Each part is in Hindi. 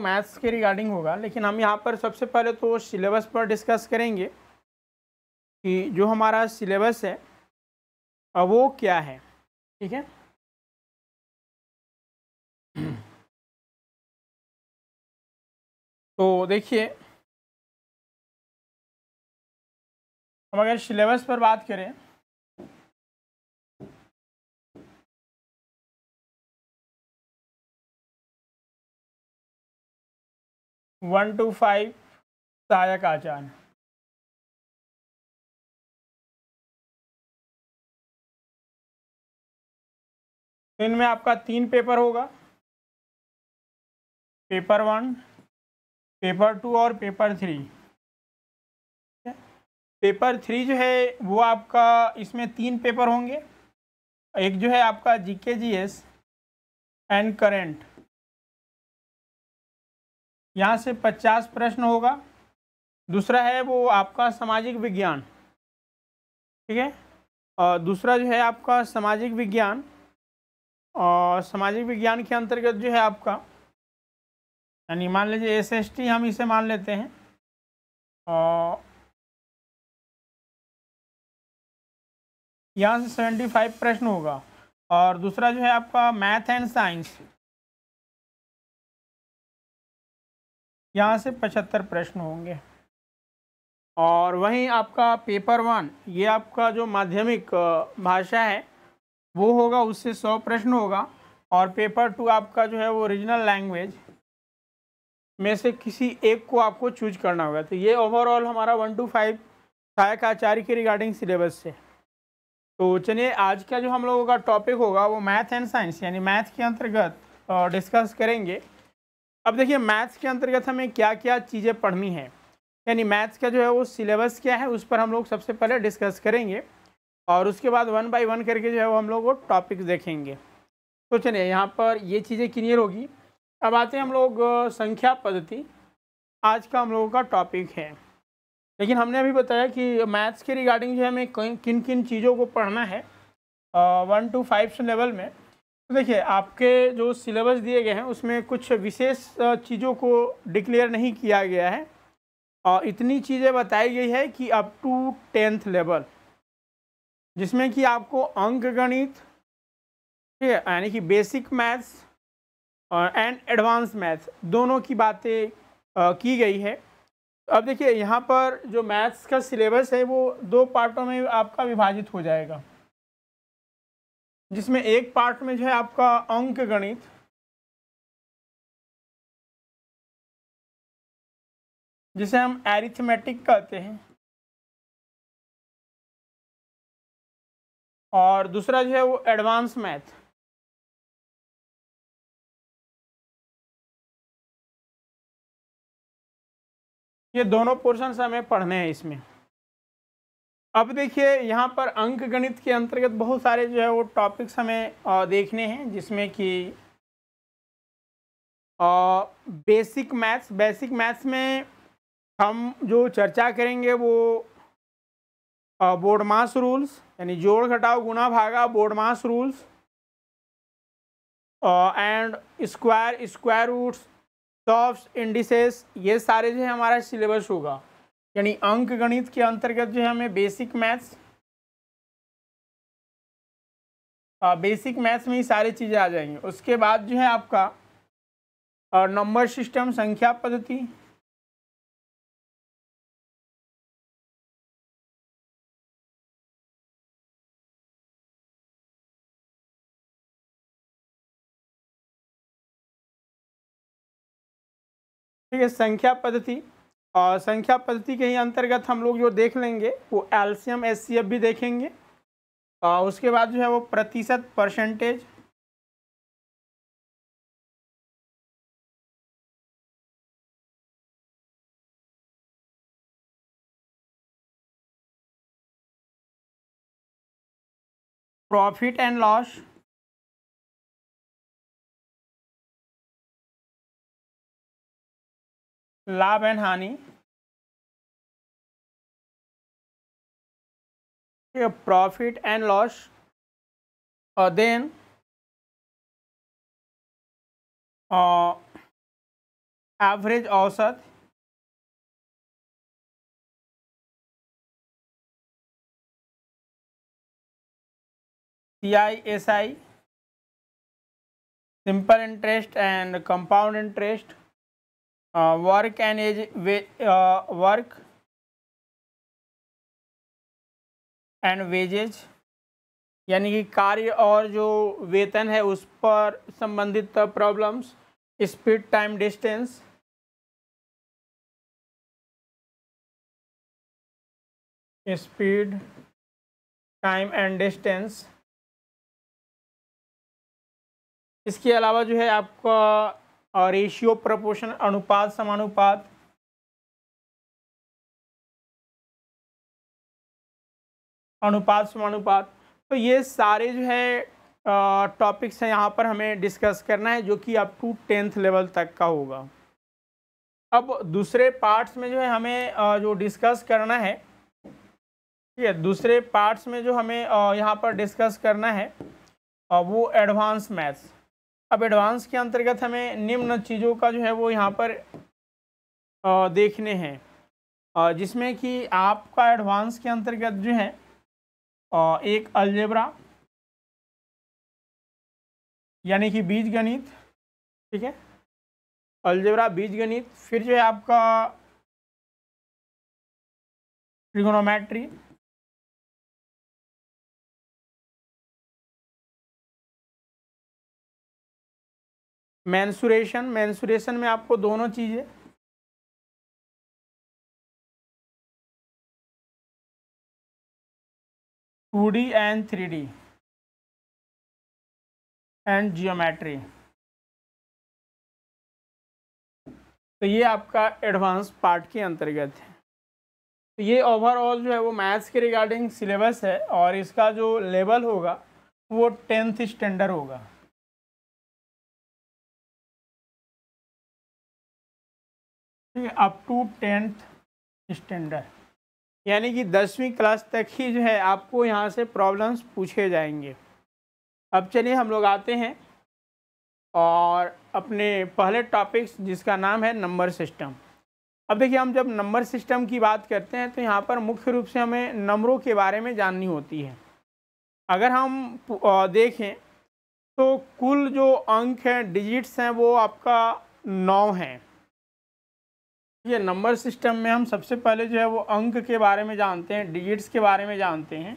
मैथ्स तो के रिगार्डिंग होगा लेकिन हम यहाँ पर सबसे पहले तो सिलेबस पर डिस्कस करेंगे कि जो हमारा सिलेबस है वो क्या है ठीक है तो देखिए हम अगर सिलेबस पर बात करें वन टू फाइव सहायक आचार्य तो इनमें आपका तीन पेपर होगा पेपर वन पेपर टू और पेपर थ्री पेपर थ्री जो है वो आपका इसमें तीन पेपर होंगे एक जो है आपका जीके जीएस एंड करेंट यहाँ से पचास प्रश्न होगा दूसरा है वो आपका सामाजिक विज्ञान ठीक है और दूसरा जो है आपका सामाजिक विज्ञान और सामाजिक विज्ञान के अंतर्गत जो है आपका यानी मान लीजिए एस एस टी हम इसे मान लेते हैं और यहाँ से सेवेंटी फाइव प्रश्न होगा और दूसरा जो है आपका मैथ एंड साइंस यहाँ से पचहत्तर प्रश्न होंगे और वहीं आपका पेपर वन ये आपका जो माध्यमिक भाषा है वो होगा उससे सौ प्रश्न होगा और पेपर टू आपका जो है वो रीजनल लैंग्वेज में से किसी एक को आपको चूज करना होगा तो ये ओवरऑल हमारा वन टू फाइव सहायक आचार्य के रिगार्डिंग सिलेबस से तो चलिए आज का जो हम लोगों का टॉपिक होगा वो मैथ एंड साइंस यानी मैथ के अंतर्गत डिस्कस करेंगे अब देखिए मैथ्स के अंतर्गत हमें क्या क्या चीज़ें पढ़नी है यानी मैथ्स का जो है वो सिलेबस क्या है उस पर हम लोग सबसे पहले डिस्कस करेंगे और उसके बाद वन बाय वन करके जो है वो हम लोग वो टॉपिक देखेंगे तो चलिए यहाँ पर ये चीज़ें क्लियर होगी अब आते हैं हम लोग संख्या पद्धति आज का हम लोगों का टॉपिक है लेकिन हमने अभी बताया कि मैथ्स के रिगार्डिंग जो है हमें किन किन चीज़ों को पढ़ना है वन टू फाइव लेवल में देखिए आपके जो सिलेबस दिए गए हैं उसमें कुछ विशेष चीज़ों को डिक्लेयर नहीं किया गया है और इतनी चीज़ें बताई गई है कि अप टू टेंथ लेवल जिसमें कि आपको अंक गणित ठीक है यानी कि बेसिक मैथ्स और एंड एडवांस मैथ्स दोनों की बातें की गई है अब देखिए यहाँ पर जो मैथ्स का सिलेबस है वो दो पार्टों में आपका विभाजित हो जाएगा जिसमें एक पार्ट में जो है आपका अंक गणित जिसे हम एरिथमेटिक कहते हैं और दूसरा जो है वो एडवांस मैथ ये दोनों पोर्शन हमें पढ़ने हैं इसमें अब देखिए यहाँ पर अंक गणित के अंतर्गत बहुत सारे जो है वो टॉपिक्स हमें देखने हैं जिसमें कि बेसिक मैथ्स बेसिक मैथ्स में हम जो चर्चा करेंगे वो बोर्ड मास रूल्स यानी जोड़ घटाओ गुना भागा BODMAS rules and square square roots tops indices ये सारे जो है हमारा सिलेबस होगा यानी अंक गणित के अंतर्गत जो है हमें बेसिक मैथ्स बेसिक मैथ्स में ही सारी चीज़ें आ जाएंगी उसके बाद जो है आपका और नंबर सिस्टम संख्या पद्धति ठीक है संख्या पद्धति और संख्या पद्धति के ही अंतर्गत हम लोग जो देख लेंगे वो एल्सियम एस भी देखेंगे और उसके बाद जो है वो प्रतिशत परसेंटेज प्रॉफिट एंड लॉस लाभ एंड हानि प्रॉफिट एंड लॉस और देन एवरेज औसत सी simple interest and compound interest work and age work and wages यानी कि कार्य और जो वेतन है उस पर संबंधित problems speed time distance speed time and distance इसके अलावा जो है आपका और रेशियो प्रपोशन अनुपात समानुपात अनुपात समानुपात तो ये सारे जो है टॉपिक्स हैं यहाँ पर हमें डिस्कस करना है जो कि अप टू टेंथ लेवल तक का होगा अब दूसरे पार्ट्स में जो है हमें जो डिस्कस करना है ठीक है दूसरे पार्ट्स में जो हमें यहाँ पर डिस्कस करना है वो एडवांस मैथ्स अब एडवांस के अंतर्गत हमें निम्न चीज़ों का जो है वो यहाँ पर देखने हैं जिसमें कि आपका एडवांस के अंतर्गत जो है एक अलजेबरा यानी कि बीज गणित ठीक है अलजेबरा बीज गणित फिर जो है आपका ट्रिगोनोमेट्री मैंसुरेशन मैंसुरेशन में आपको दोनों चीज़ें two D and three D and geometry तो ये आपका एडवांस पार्ट के अंतर्गत है तो ये ओवरऑल जो है वो मैथ्स के रिगार्डिंग सिलेबस है और इसका जो लेवल होगा वो टेंथ स्टैंडर्ड होगा अप टू टेंथ स्टैंडर्ड यानी कि दसवीं क्लास तक ही जो है आपको यहाँ से प्रॉब्लम्स पूछे जाएंगे अब चलिए हम लोग आते हैं और अपने पहले टॉपिक्स जिसका नाम है नंबर सिस्टम अब देखिए हम जब नंबर सिस्टम की बात करते हैं तो यहाँ पर मुख्य रूप से हमें नंबरों के बारे में जाननी होती है अगर हम देखें तो कुल जो अंक हैं डिजिट्स हैं वो आपका नौ हैं ये नंबर सिस्टम में हम सबसे पहले जो है वो अंक के बारे में जानते हैं डिजिट्स के बारे में जानते हैं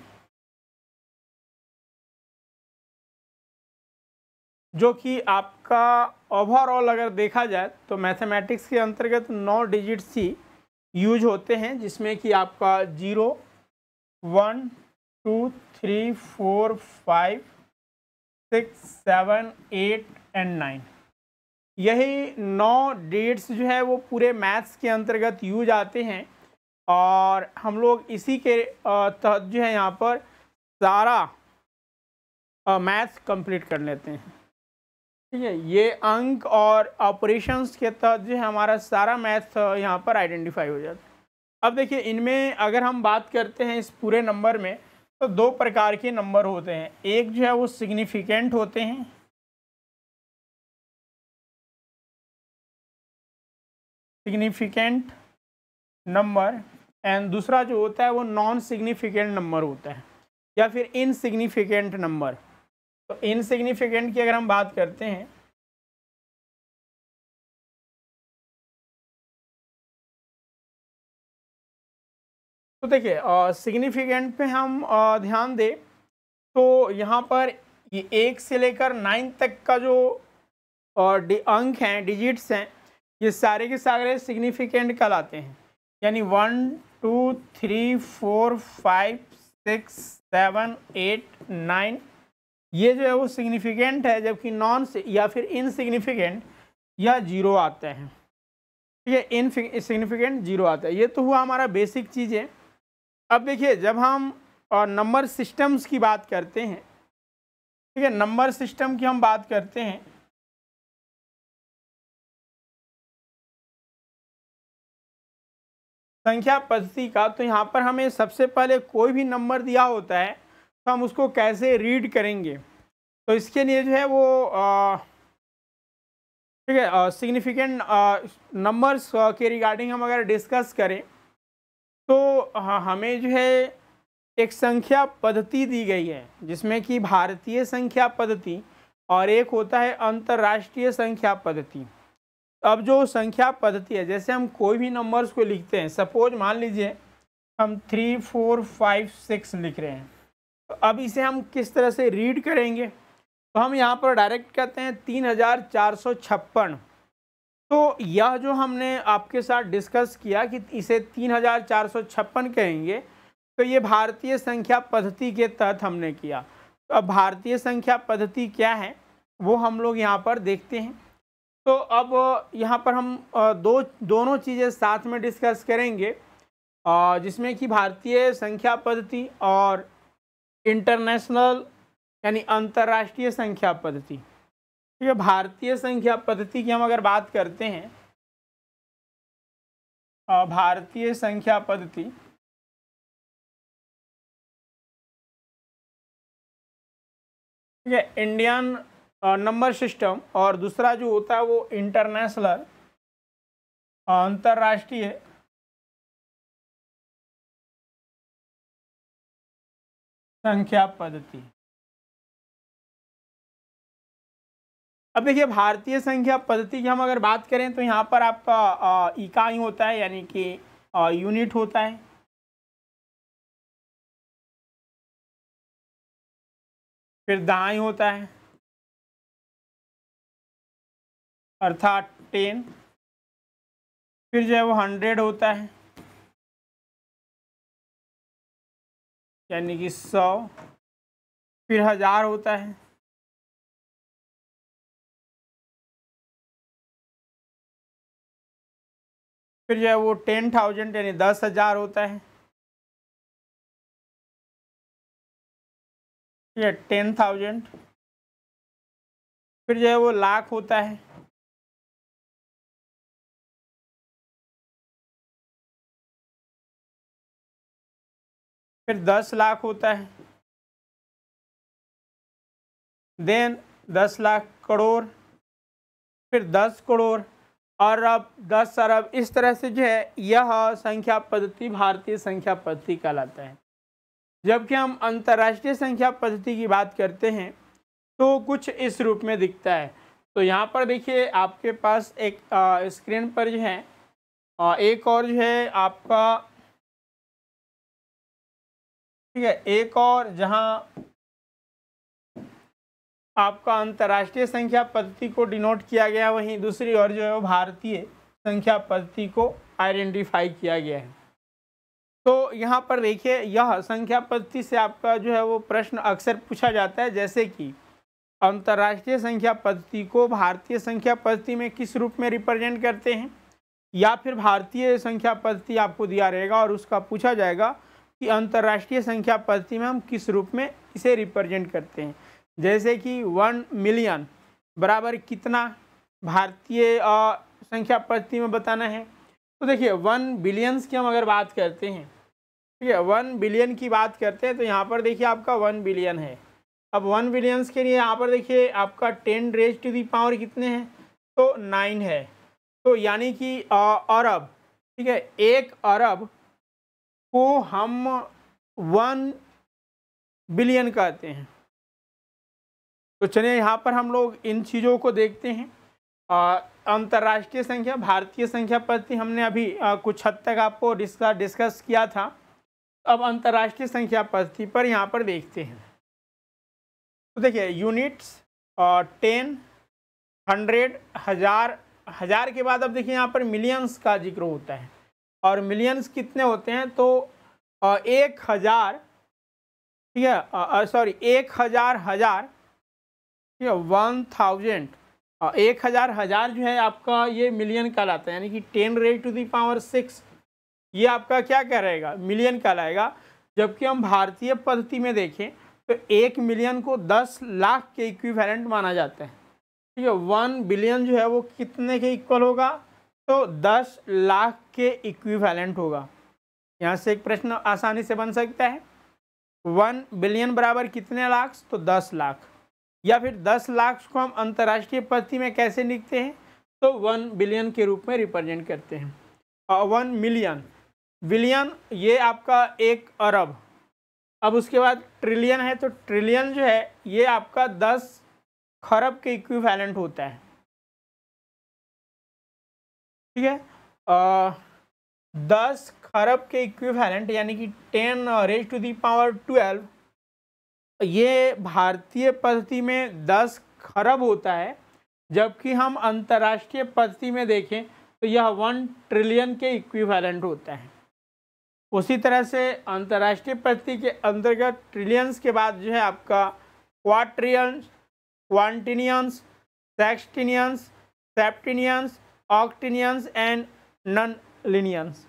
जो कि आपका ओवरऑल अगर देखा जाए तो मैथमेटिक्स के अंतर्गत नौ डिजिट्स ही यूज होते हैं जिसमें कि आपका zero one two three four five six seven eight and nine यही नौ डेट्स जो है वो पूरे मैथ्स के अंतर्गत यूज आते हैं और हम लोग इसी के तहत जो है यहाँ पर सारा मैथ्स कंप्लीट कर लेते हैं ठीक है ये अंक और ऑपरेशंस के तहत जो है हमारा सारा मैथ्स यहाँ पर आइडेंटिफाई हो जाता है अब देखिए इनमें अगर हम बात करते हैं इस पूरे नंबर में तो दो प्रकार के नंबर होते हैं एक जो है वो सिग्निफिकेंट होते हैं सिग्निफिकेंट नंबर एंड दूसरा जो होता है वो नॉन सिग्निफिकेंट नंबर होता है या फिर इनसिग्निफिकेंट नंबर तो इनसिग्निफिकेंट की अगर हम बात करते हैं तो देखिए सिग्निफिकेंट पे हम आ, ध्यान दें तो यहाँ पर ये एक से लेकर नाइन तक का जो अंक हैं डिजिट्स हैं ये सारे के सारे सिग्निफिकेंट कहलाते हैं यानी one two three four five six seven eight nine ये जो है वो सिग्निफिकेंट है जबकि नॉन या फिर इनसिग्निफिकेंट या जीरो आते हैं ठीक है इन सिग्निफिकेंट जीरो आता है ये तो हुआ हमारा बेसिक चीज़ है अब देखिए जब हम और नंबर सिस्टम्स की बात करते हैं ठीक है नंबर सिस्टम की हम बात करते हैं संख्या पद्धति का तो यहाँ पर हमें सबसे पहले कोई भी नंबर दिया होता है तो हम उसको कैसे रीड करेंगे तो इसके लिए जो है वो ठीक है सिग्निफिकेंट नंबर्स के रिगार्डिंग हम अगर डिस्कस करें तो हमें जो है एक संख्या पद्धति दी गई है जिसमें कि भारतीय संख्या पद्धति और एक होता है अंतर्राष्ट्रीय संख्या पद्धति अब जो संख्या पद्धति है जैसे हम कोई भी नंबर्स को लिखते हैं सपोज मान लीजिए हम थ्री फोर फाइव सिक्स लिख रहे हैं तो अब इसे हम किस तरह से रीड करेंगे तो हम यहाँ पर डायरेक्ट कहते हैं तीन हज़ार चार सौ छप्पन तो यह जो हमने आपके साथ डिस्कस किया कि इसे तीन हज़ार चार सौ छप्पन कहेंगे तो ये भारतीय संख्या पद्धति के तहत हमने किया तो अब भारतीय संख्या पद्धति क्या है वो हम लोग यहाँ पर देखते हैं तो अब यहाँ पर हम दो दोनों चीज़ें साथ में डिस्कस करेंगे जिसमें कि भारतीय संख्या पद्धति और इंटरनेशनल यानी अंतर्राष्ट्रीय संख्या पद्धति ठीक है भारतीय संख्या पद्धति की हम अगर बात करते हैं भारतीय संख्या पद्धति ठीक है इंडियन नंबर सिस्टम और दूसरा जो होता है वो इंटरनेशनल अंतर्राष्ट्रीय संख्या पद्धति अब देखिए भारतीय संख्या पद्धति की हम अगर बात करें तो यहाँ पर आपका इकाई होता है यानी कि यूनिट होता है फिर दहाई होता है अर्थात टेन फिर जो है वो हंड्रेड होता है यानी कि सौ फिर हजार होता है फिर जो है वो टेन थाउजेंड यानी दस हजार होता है टेन थाउजेंड फिर जो है वो लाख होता है फिर दस लाख होता है देन दस लाख करोड़ फिर दस करोड़ अब दस अरब इस तरह से जो है यह संख्या पद्धति भारतीय संख्या पद्धति कहलाता है जबकि हम अंतर्राष्ट्रीय संख्या पद्धति की बात करते हैं तो कुछ इस रूप में दिखता है तो यहाँ पर देखिए आपके पास एक आ, स्क्रीन पर जो है आ, एक और जो है आपका ठीक है एक और जहां आपका अंतर्राष्ट्रीय संख्या पद्धति को डिनोट किया गया वहीं दूसरी और जो है वो भारतीय संख्या पद्धति को आइडेंटिफाई किया गया है तो यहाँ पर देखिए यह संख्या पद्धति से आपका जो है वो प्रश्न अक्सर पूछा जाता है जैसे कि अंतर्राष्ट्रीय संख्या पद्धति को भारतीय संख्या पद्धति में किस रूप में रिप्रेजेंट करते हैं या फिर भारतीय संख्या पद्धति आपको दिया रहेगा और उसका पूछा जाएगा कि अंतर्राष्ट्रीय संख्या पद्धति में हम किस रूप में इसे रिप्रेजेंट करते हैं जैसे कि वन मिलियन बराबर कितना भारतीय संख्या पद्धति में बताना है तो देखिए वन बिलियंस की हम अगर बात करते हैं ठीक है वन बिलियन की बात करते हैं तो यहाँ पर देखिए आपका वन बिलियन है अब वन बिलियंस के लिए यहाँ पर देखिए आपका ten raise to the power कितने हैं तो नाइन है तो यानी कि अरब ठीक है एक अरब को हम वन बिलियन कहते हैं तो चलिए यहाँ पर हम लोग इन चीज़ों को देखते हैं अंतर्राष्ट्रीय संख्या भारतीय संख्या प्रति हमने अभी आ, कुछ हद तक आपको डिस्कस डिस्कस किया था अब अंतर्राष्ट्रीय संख्या प्रति पर यहाँ पर देखते हैं तो देखिए यूनिट्स टेन हंड्रेड हज़ार हज़ार के बाद अब देखिए यहाँ पर मिलियंस का जिक्र होता है और मिलियंस कितने होते हैं तो एक हज़ार ठीक है सॉरी एक हज़ार हज़ार ठीक है वन थाउजेंड एक हज़ार हज़ार जो है आपका ये मिलियन कहलाता है यानी कि ten raise to the power six ये आपका क्या रहेगा मिलियन कहलाएगा जबकि हम भारतीय पद्धति में देखें तो एक मिलियन को दस लाख के इक्विवेलेंट माना जाता है ठीक है वन बिलियन जो है वो कितने के इक्वल होगा तो दस लाख के इक्विवेलेंट होगा यहाँ से एक प्रश्न आसानी से बन सकता है वन बिलियन बराबर कितने लाख तो दस लाख या फिर दस लाख को हम अंतर्राष्ट्रीय पद्धति में कैसे लिखते हैं तो वन बिलियन के रूप में रिप्रेजेंट करते हैं और वन मिलियन बिलियन ये आपका एक अरब अब उसके बाद ट्रिलियन है तो ट्रिलियन जो है ये आपका दस खरब के इक्विवेलेंट होता है ठीक है आ, दस खरब के इक्विवेलेंट यानी कि ten raise to the power twelve ये भारतीय पद्धति में दस खरब होता है जबकि हम अंतर्राष्ट्रीय पद्धति में देखें तो यह वन ट्रिलियन के इक्विवेलेंट होता है उसी तरह से अंतर्राष्ट्रीय पद्धति के अंतर्गत ट्रिलियंस के बाद जो है आपका क्वाट्रियंस क्वान्टिनियंस सेक्सटिनियंस सेप्टिनियंस ऑक्टिनियंस एंड नन लिनियंस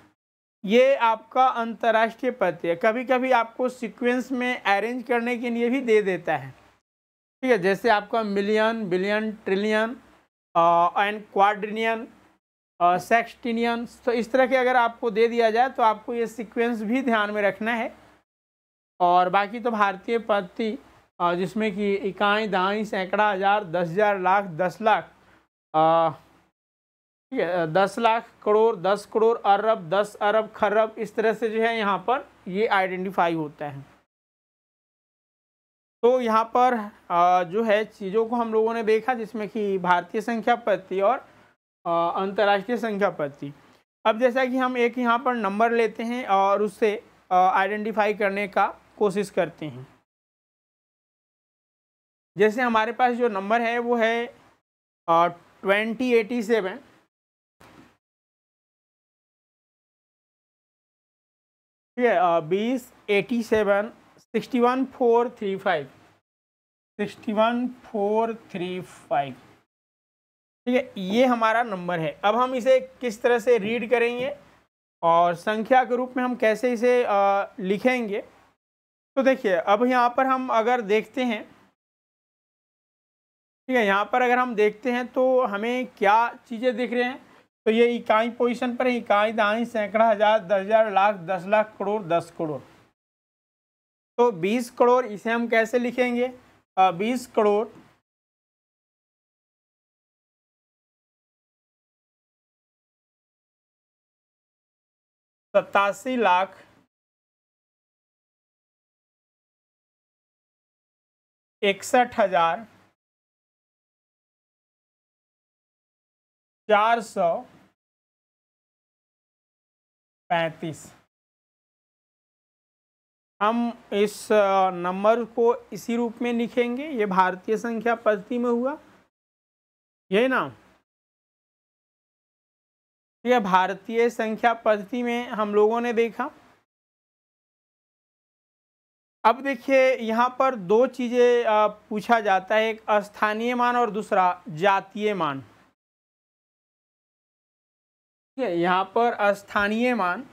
ये आपका अंतर्राष्ट्रीय प्रत्यय कभी कभी आपको सीक्वेंस में अरेंज करने के लिए भी दे देता है ठीक है जैसे आपका million billion trillion and quadrillion sextillion तो इस तरह के अगर आपको दे दिया जाए तो आपको ये सीक्वेंस भी ध्यान में रखना है और बाकी तो भारतीय पद्धति जिसमें कि इकाई दाई सैकड़ा हज़ार दस हज़ार लाख दस लाख दस लाख करोड़ दस करोड़ अरब दस अरब खरब इस तरह से जो है यहाँ पर ये आइडेंटिफाई होता है तो यहाँ पर जो है चीज़ों को हम लोगों ने देखा जिसमें कि भारतीय संख्या पद्धति और अंतर्राष्ट्रीय संख्या पद्धति अब जैसा कि हम एक यहाँ पर नंबर लेते हैं और उससे आइडेंटिफाई करने का कोशिश करते हैं जैसे हमारे पास जो नंबर है वो है ट्वेंटी एटी सेवन ठीक है बीस eighty seven sixty one four three five sixty one four three five ठीक है ये हमारा नंबर है अब हम इसे किस तरह से रीड करेंगे और संख्या के रूप में हम कैसे इसे आ, लिखेंगे तो देखिए अब यहाँ पर हम अगर देखते हैं ठीक है यहाँ पर अगर हम देखते हैं तो हमें क्या चीज़ें दिख रहे हैं तो ये इकाई पोजीशन पर है इकाई दाई सैकड़ा हजार दस हजार लाख दस लाख करोड़ दस करोड़ तो बीस करोड़ इसे हम कैसे लिखेंगे बीस करोड़ सतासी लाख इकसठ हजार चार सौ पैंतीस हम इस नंबर को इसी रूप में लिखेंगे ये भारतीय संख्या पद्धति में हुआ यही ना ये भारतीय संख्या पद्धति में हम लोगों ने देखा अब देखिए यहाँ पर दो चीज़ें पूछा जाता है एक स्थानीय मान और दूसरा जातीय मान ठीक है यहाँ पर स्थानीय मान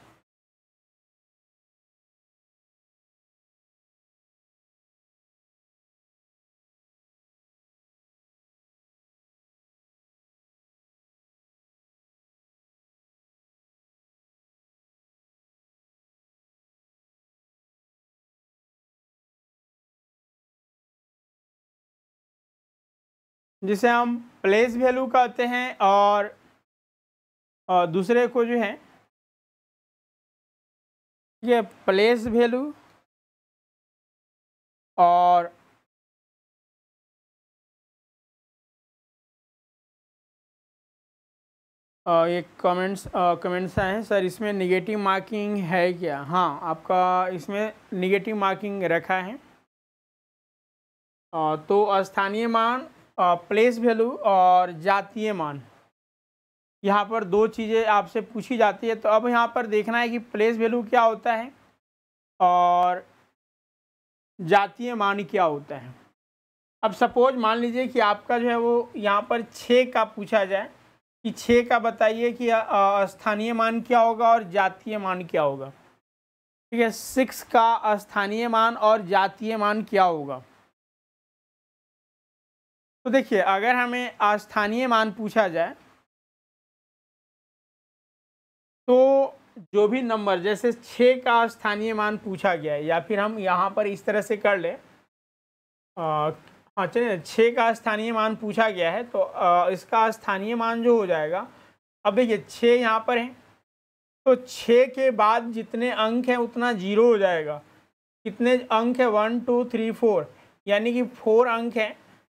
जिसे हम प्लेस वैल्यू कहते हैं और और दूसरे को जो है ये प्लेस वैल्यू और ये कमेंट्स कमेंट्स आए हैं सर इसमें निगेटिव मार्किंग है क्या हाँ आपका इसमें निगेटिव मार्किंग रखा है तो स्थानीय मान प्लेस वैल्यू और जातीय मान यहाँ पर दो चीज़ें आपसे पूछी जाती है तो अब यहाँ पर देखना है कि प्लेस वैल्यू क्या होता है और जातीय मान क्या होता है अब सपोज मान लीजिए कि आपका जो है वो यहाँ पर छः का पूछा जाए कि छः का बताइए कि स्थानीय मान क्या होगा और जातीय मान क्या होगा ठीक है सिक्स का स्थानीय मान और जातीय मान क्या होगा तो देखिए अगर हमें स्थानीय मान पूछा जाए तो जो भी नंबर जैसे छः का स्थानीय मान पूछा गया है या फिर हम यहाँ पर इस तरह से कर लें हाँ चलिए छः का स्थानीय मान पूछा गया है तो आ, इसका स्थानीय मान जो हो जाएगा अब देखिए छः यहाँ पर है तो छः के बाद जितने अंक हैं उतना जीरो हो जाएगा कितने अंक हैं वन टू थ्री फोर यानी कि फोर अंक हैं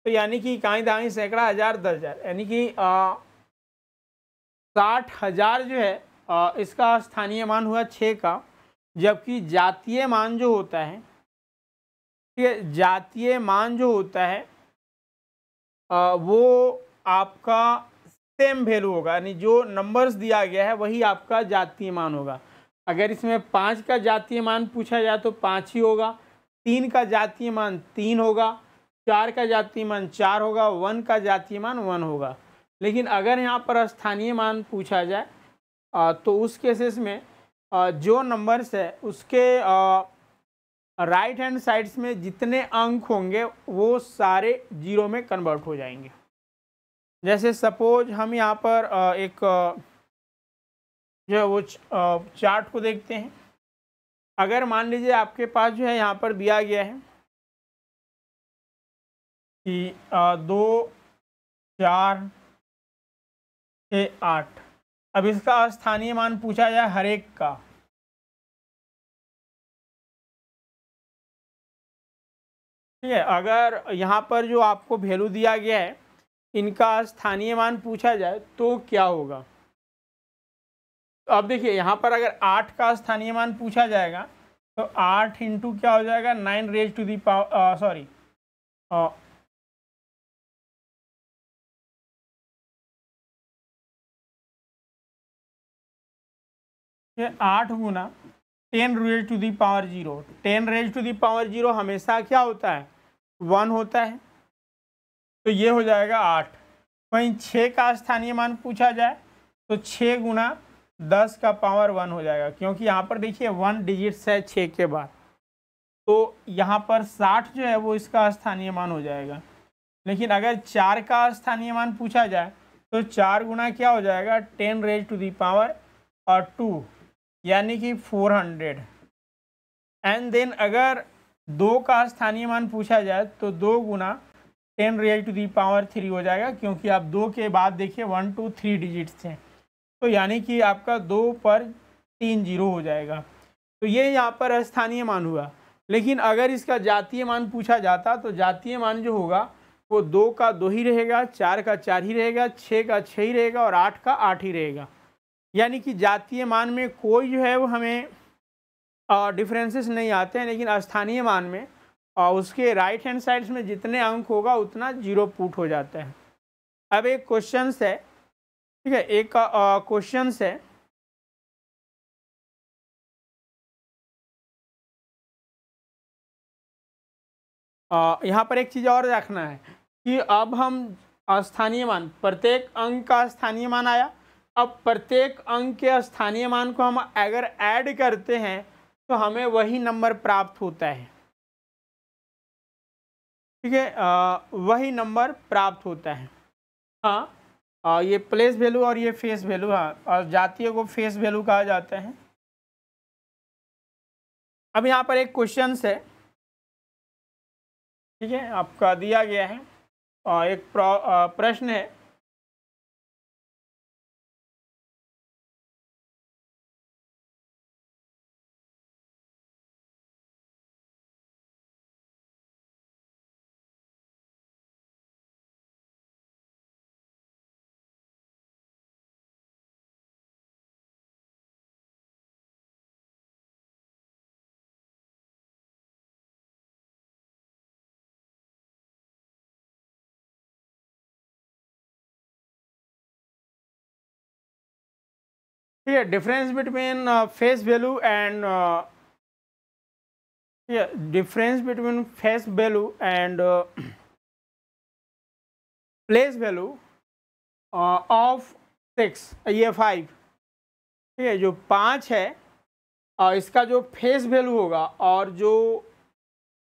तो यानी कि इकाई दाई सैकड़ा हज़ार दस हज़ार यानी कि साठ हज़ार जो है इसका स्थानीय मान हुआ छः का जबकि जातीय मान जो होता है ठीक है जातीय मान जो होता है वो आपका सेम वैल्यू होगा यानी जो नंबर्स दिया गया है वही आपका जातीय मान होगा अगर इसमें पाँच का जातीय मान पूछा जाए तो पाँच ही होगा तीन का जातीय मान तीन होगा चार का जातीय मान चार होगा वन का जातीय मान वन होगा लेकिन अगर यहाँ पर स्थानीय मान पूछा जाए तो उस केसेस में जो नंबर्स है उसके राइट हैंड साइड्स में जितने अंक होंगे वो सारे जीरो में कन्वर्ट हो जाएंगे जैसे सपोज हम यहाँ पर एक जो है वो चार्ट को देखते हैं अगर मान लीजिए आपके पास जो है यहाँ पर दिया गया है कि दो चार छ आठ अब इसका स्थानीय मान पूछा जाए हरेक का ठीक है अगर यहाँ पर जो आपको वैल्यू दिया गया है इनका स्थानीय मान पूछा जाए तो क्या होगा अब देखिए यहाँ पर अगर आठ का स्थानीय मान पूछा जाएगा तो आठ इंटू क्या हो जाएगा nine raise to the power sorry ये आठ गुना ten raise to the power zero ten raise to the power zero हमेशा क्या होता है वन होता है तो ये हो जाएगा आठ वहीं छः का स्थानीय मान पूछा जाए तो छः गुना दस का पावर वन हो जाएगा क्योंकि यहाँ पर देखिए वन डिजिट्स है छः के बाद तो यहाँ पर साठ जो है वो इसका स्थानीय मान हो जाएगा लेकिन अगर चार का स्थानीय मान पूछा जाए तो चार गुना क्या हो जाएगा ten raise to the power और टू यानी कि 400 एंड देन अगर दो का स्थानीय मान पूछा जाए तो दो गुना ten raise to the power three हो जाएगा क्योंकि आप दो के बाद देखिए वन टू थ्री डिजिट्स हैं तो यानी कि आपका दो पर तीन जीरो हो जाएगा तो ये यहाँ पर स्थानीय मान हुआ लेकिन अगर इसका जातीय मान पूछा जाता तो जातीय मान जो होगा वो दो का दो ही रहेगा चार का चार ही रहेगा छः का छः ही रहेगा और आठ का आठ ही रहेगा यानी कि जातीय मान में कोई जो है वो हमें डिफरेंसेस नहीं आते हैं लेकिन स्थानीय मान में और उसके राइट हैंड साइड्स में जितने अंक होगा उतना जीरो पुट हो जाता है अब एक क्वेश्चन है ठीक है एक क्वेश्चन है यहाँ पर एक चीज़ और रखना है कि अब हम स्थानीय मान प्रत्येक अंक का स्थानीय मान आया अब प्रत्येक अंक के स्थानीय मान को हम अगर ऐड करते हैं तो हमें वही नंबर प्राप्त होता है ठीक है वही नंबर प्राप्त होता है हाँ आ, ये प्लेस वैल्यू और ये फेस वैल्यू हाँ और जातीय को फेस वैल्यू कहा जाता है अब यहाँ पर एक क्वेश्चन है ठीक है आपका दिया गया है और एक प्रश्न है here difference between uh, face value and uh, yeah difference between face value and uh, place value uh, of six ये फाइव ठीक है जो पाँच है और इसका जो फेस वैल्यू होगा और जो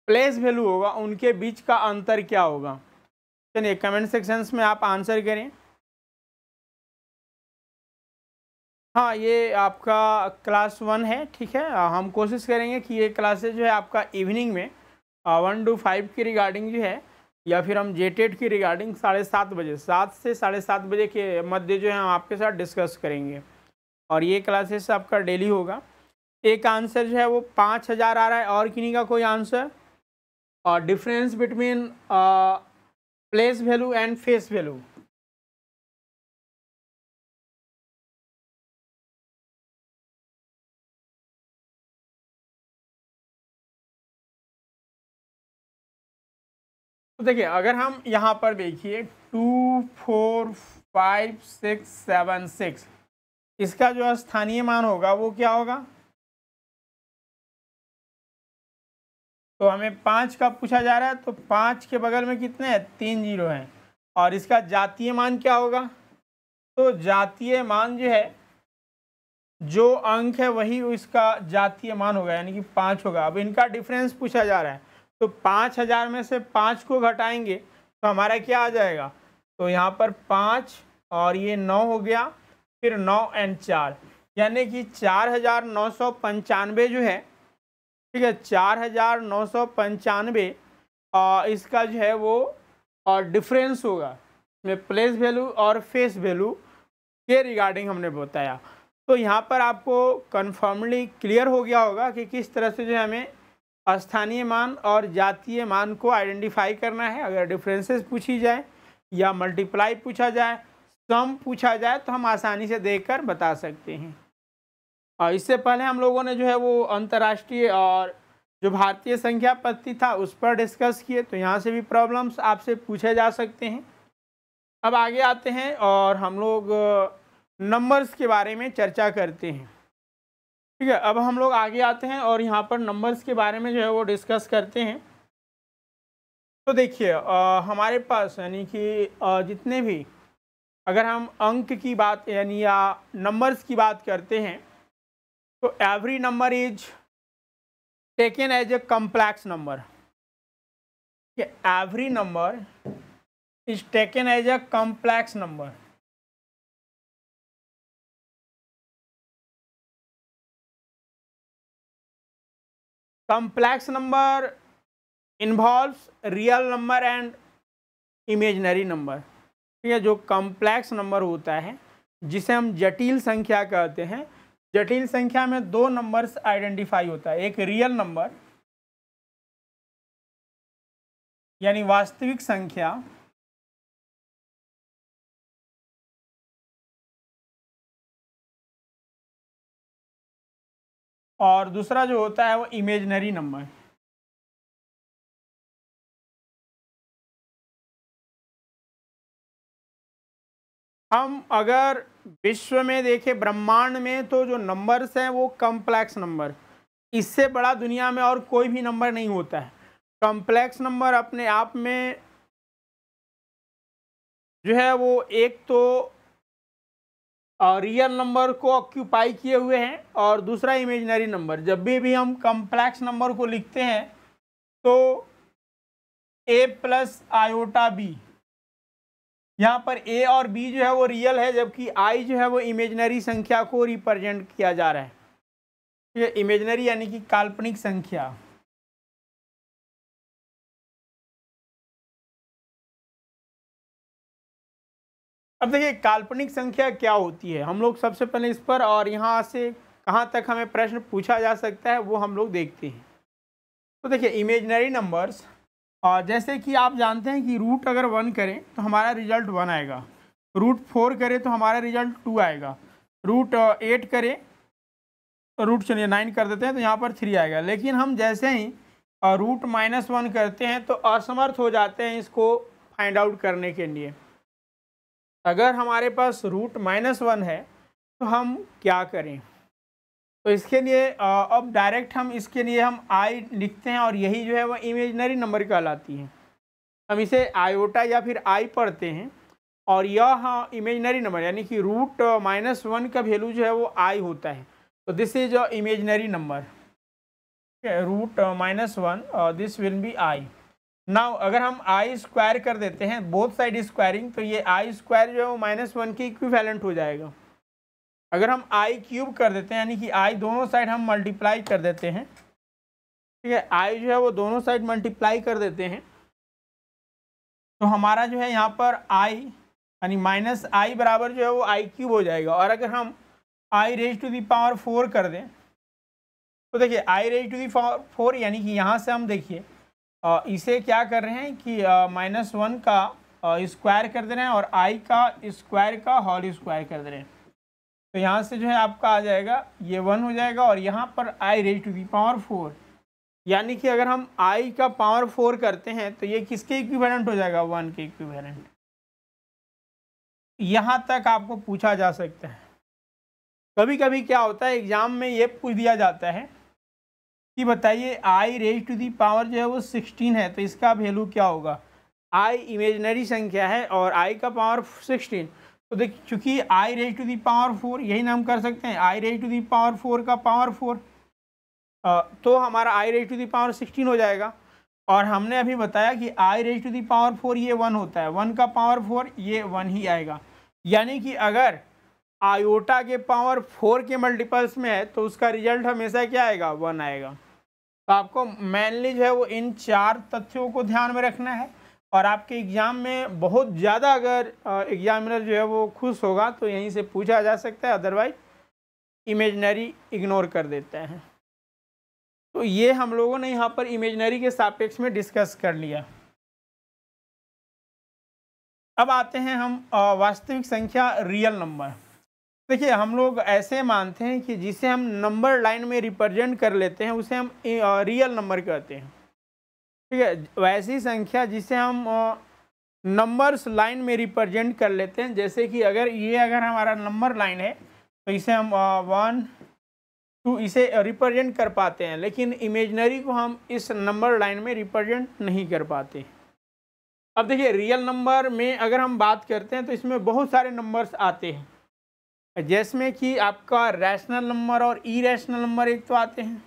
प्लेस वैल्यू होगा उनके बीच का अंतर क्या होगा चलिए कमेंट सेक्शंस में आप आंसर करें हाँ ये आपका क्लास वन है ठीक है हम कोशिश करेंगे कि ये क्लासेज जो है आपका इवनिंग में वन टू फाइव की रिगार्डिंग जो है या फिर हम जेटेड की रिगार्डिंग साढ़े सात बजे सात से साढ़े सात बजे के मध्य जो है हम आपके साथ डिस्कस करेंगे और ये क्लासेस आपका डेली होगा एक आंसर जो है वो पाँच हज़ार आ रहा है और किन्हीं का कोई आंसर और difference between place value and face value तो देखिए अगर हम यहाँ पर देखिए two four five six seven six इसका जो स्थानीय मान होगा वो क्या होगा तो हमें पाँच का पूछा जा रहा है तो पाँच के बगल में कितने हैं तीन जीरो हैं और इसका जातीय मान क्या होगा तो जातीय मान जो है जो अंक है वही उसका जातीय मान होगा यानी कि पाँच होगा अब इनका डिफरेंस पूछा जा रहा है तो पाँच हज़ार में से पाँच को घटाएंगे तो हमारा क्या आ जाएगा तो यहाँ पर पाँच और ये नौ हो गया फिर नौ एंड चार यानी कि चार हज़ार नौ सौ पंचानवे जो है ठीक है चार हज़ार नौ सौ पंचानवे इसका जो है वो और डिफरेंस होगा इसमें प्लेस वैल्यू और फेस वैल्यू के रिगार्डिंग हमने बताया तो यहाँ पर आपको कन्फर्मली क्लियर हो गया होगा कि किस तरह से जो है हमें स्थानीय मान और जातीय मान को आइडेंटिफाई करना है अगर डिफरेंसेस पूछी जाए या मल्टीप्लाई पूछा जाए सम पूछा जाए तो हम आसानी से देखकर बता सकते हैं और इससे पहले हम लोगों ने जो है वो अंतर्राष्ट्रीय और जो भारतीय संख्या पद्धति था उस पर डिस्कस किए तो यहाँ से भी प्रॉब्लम्स आपसे पूछे जा सकते हैं अब आगे आते हैं और हम लोग नंबर्स uh, के बारे में चर्चा करते हैं ठीक है अब हम लोग आगे आते हैं और यहाँ पर नंबर्स के बारे में जो है वो डिस्कस करते हैं तो देखिए हमारे पास यानी कि जितने भी अगर हम अंक की बात यानी या नंबर्स की बात करते हैं तो every number is taken as a complex number every number is taken as a complex number complex number involve real number and imaginary number ठीक है जो कंप्लेक्स नंबर होता है जिसे हम जटिल संख्या कहते हैं जटिल संख्या में दो नंबर्स आइडेंटिफाई होता है एक रियल नंबर यानी वास्तविक संख्या और दूसरा जो होता है वो इमेजनरी नंबर हम अगर विश्व में देखें ब्रह्मांड में तो जो नंबर्स हैं वो कम्प्लेक्स नंबर इससे बड़ा दुनिया में और कोई भी नंबर नहीं होता है कम्प्लेक्स नंबर अपने आप में जो है वो एक तो रियल नंबर को ऑक्यूपाई किए हुए हैं और दूसरा इमेजनरी नंबर जब भी भी हम कम्प्लेक्स नंबर को लिखते हैं तो ए प्लस आयोटा बी यहाँ पर ए और बी जो है वो रियल है जबकि आई जो है वो इमेजनरी संख्या को रिप्रेजेंट किया जा रहा है ये इमेजनरी यानी कि काल्पनिक संख्या अब देखिए काल्पनिक संख्या क्या होती है हम लोग सबसे पहले इस पर और यहाँ से कहाँ तक हमें प्रश्न पूछा जा सकता है वो हम लोग देखते हैं तो देखिए इमेजनरी नंबर्स और जैसे कि आप जानते हैं कि रूट अगर वन करें तो हमारा रिजल्ट वन आएगा रूट फोर करें तो हमारा रिजल्ट टू आएगा रूट एट करें रूट तो चलिए नाइन कर देते हैं तो यहाँ पर थ्री आएगा लेकिन हम जैसे ही रूट माइनस वन करते हैं तो असमर्थ हो जाते हैं इसको फाइंड आउट करने के लिए अगर हमारे पास रूट माइनस वन है तो हम क्या करें तो इसके लिए अब डायरेक्ट हम इसके लिए हम आई लिखते हैं और यही जो है वह इमेजनरी नंबर कहलाती है हम इसे आयोटा या फिर आई पढ़ते हैं और यह हाँ इमेजनरी नंबर यानी कि रूट माइनस वन का वैल्यू जो है वो आई होता है तो this is a imaginary number root minus one this will be I now अगर हम आई स्क्वायर कर देते हैं बोथ साइड स्क्वायरिंग तो ये आई स्क्वायर जो है वो माइनस वन की इक्विवेलेंट हो जाएगा अगर हम आई क्यूब कर देते हैं यानी कि आई दोनों साइड हम मल्टीप्लाई कर देते हैं ठीक है आई जो है वो दोनों साइड मल्टीप्लाई कर देते हैं तो हमारा जो है यहाँ पर आई यानी माइनस आई बराबर जो है वो आई क्यूब हो जाएगा और अगर हम I raise to the power four कर दें तो देखिए I raise to the power four यानी कि यहाँ से हम देखिए इसे क्या कर रहे हैं कि माइनस वन का स्क्वायर कर दे रहे हैं और आई का स्क्वायर का हॉल स्क्वायर कर दे रहे हैं तो यहाँ से जो है आपका आ जाएगा ये वन हो जाएगा और यहाँ पर I raise to the power four यानी कि अगर हम आई का पावर फोर करते हैं तो ये किसके इक्विवेलेंट हो जाएगा वन के इक्विवेलेंट यहाँ तक आपको पूछा जा सकता है कभी कभी क्या होता है एग्ज़ाम में ये पूछ दिया जाता है कि बताइए I raise to the power जो है वो सिक्सटीन है तो इसका वैल्यू क्या होगा आई इमेजनरी संख्या है और आई का पावर सिक्सटीन तो देख चूँकि I raise to the power four यही नाम कर सकते हैं I raise to the power four का पावर फोर तो हमारा I raise to the power sixteen हो जाएगा और हमने अभी बताया कि I raise to the power four ये वन होता है वन का पावर फोर ये वन ही आएगा यानी कि अगर आयोटा के पावर फोर के मल्टीपल्स में है तो उसका रिजल्ट हमेशा क्या आएगा वन आएगा तो आपको मेनली जो है वो इन चार तथ्यों को ध्यान में रखना है और आपके एग्ज़ाम में बहुत ज़्यादा अगर एग्ज़ामिनर जो है वो खुश होगा तो यहीं से पूछा जा सकता है अदरवाइज इमेजनरी इग्नोर कर देते हैं तो ये हम लोगों ने यहाँ पर इमेजनरी के सापेक्ष में डिस्कस कर लिया अब आते हैं हम वास्तविक संख्या रियल नंबर देखिए हम लोग ऐसे मानते हैं कि जिसे हम नंबर लाइन में रिप्रेजेंट कर लेते हैं उसे हम रियल नंबर कहते हैं ठीक है वैसी संख्या जिसे हम नंबर्स लाइन में रिप्रेजेंट कर लेते हैं जैसे कि अगर ये अगर हमारा नंबर लाइन है तो इसे हम वन टू इसे रिप्रेजेंट कर पाते हैं लेकिन इमेजनरी को हम इस नंबर लाइन में रिप्रेजेंट नहीं कर पाते अब देखिए रियल नंबर में अगर हम बात करते हैं तो इसमें बहुत सारे नंबर्स आते हैं जिसमें कि आपका रैशनल नंबर और ई नंबर एक तो आते हैं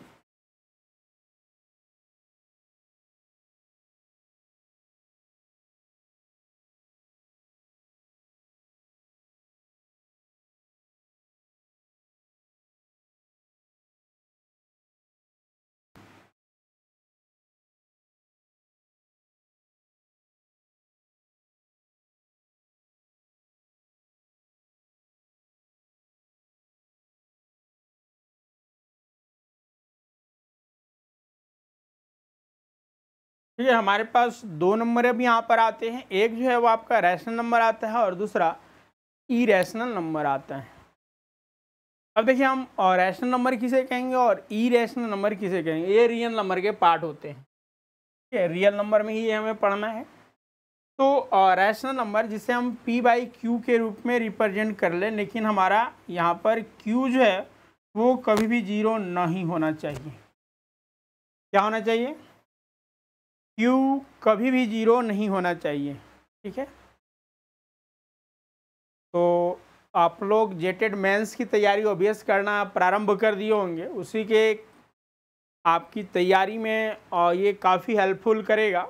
ठीक है हमारे पास दो नंबर अब यहाँ पर आते हैं एक जो है वो आपका रैशनल नंबर आता है और दूसरा ई रैशनल नंबर आता है अब देखिए हम रैशनल नंबर किसे कहेंगे और ई रैशनल नंबर किसे कहेंगे ये रियल नंबर के पार्ट होते हैं ठीक है रियल नंबर में ही हमें पढ़ना है तो रैशनल नंबर जिसे हम पी बाई क्यू के रूप में रिप्रेजेंट कर लें लेकिन हमारा यहाँ पर क्यू जो है वो कभी भी जीरो नहीं होना चाहिए क्या होना चाहिए क्यू कभी भी ज़ीरो नहीं होना चाहिए ठीक है तो आप लोग जेटेड मेंस की तैयारी ओबियस करना प्रारंभ कर दिए होंगे उसी के आपकी तैयारी में और ये काफ़ी हेल्पफुल करेगा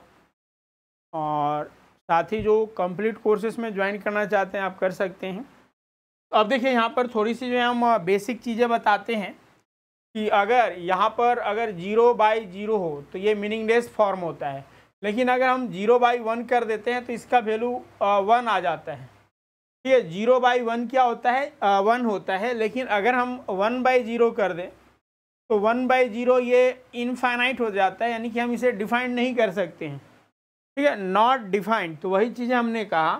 और साथ ही जो कंप्लीट कोर्सेज में ज्वाइन करना चाहते हैं आप कर सकते हैं अब देखिए यहाँ पर थोड़ी सी जो है हम बेसिक चीज़ें बताते हैं कि अगर यहाँ पर अगर जीरो बाई जीरो हो तो ये मीनिंगलेस फॉर्म होता है लेकिन अगर हम जीरो बाई वन कर देते हैं तो इसका वैल्यू वन आ जाता है ठीक है जीरो बाई वन क्या होता है वन होता है लेकिन अगर हम वन बाई जीरो कर दें तो वन बाई जीरो ये इनफाइनाइट हो जाता है यानी कि हम इसे डिफाइंड नहीं कर सकते हैं ठीक है नॉट डिफाइंड तो वही चीज़ें हमने कहा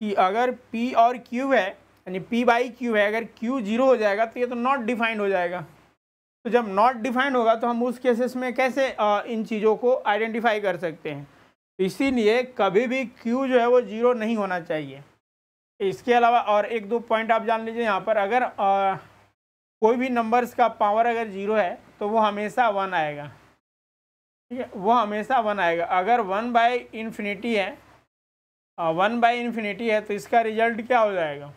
कि अगर पी और क्यू है यानी पी बाई क्यू है अगर क्यू जीरो हो जाएगा तो ये तो नॉट डिफाइंड हो जाएगा तो जब नॉट डिफाइंड होगा तो हम उस केसेस में कैसे इन चीज़ों को आइडेंटिफाई कर सकते हैं तो इसीलिए कभी भी क्यू जो है वो जीरो नहीं होना चाहिए इसके अलावा और एक दो पॉइंट आप जान लीजिए यहाँ पर अगर आ, कोई भी नंबर्स का पावर अगर जीरो है तो वो हमेशा वन आएगा ठीक है वो हमेशा वन आएगा अगर वन बाई इन्फिनिटी है वन बाई इन्फिनिटी है तो इसका रिजल्ट क्या हो जाएगा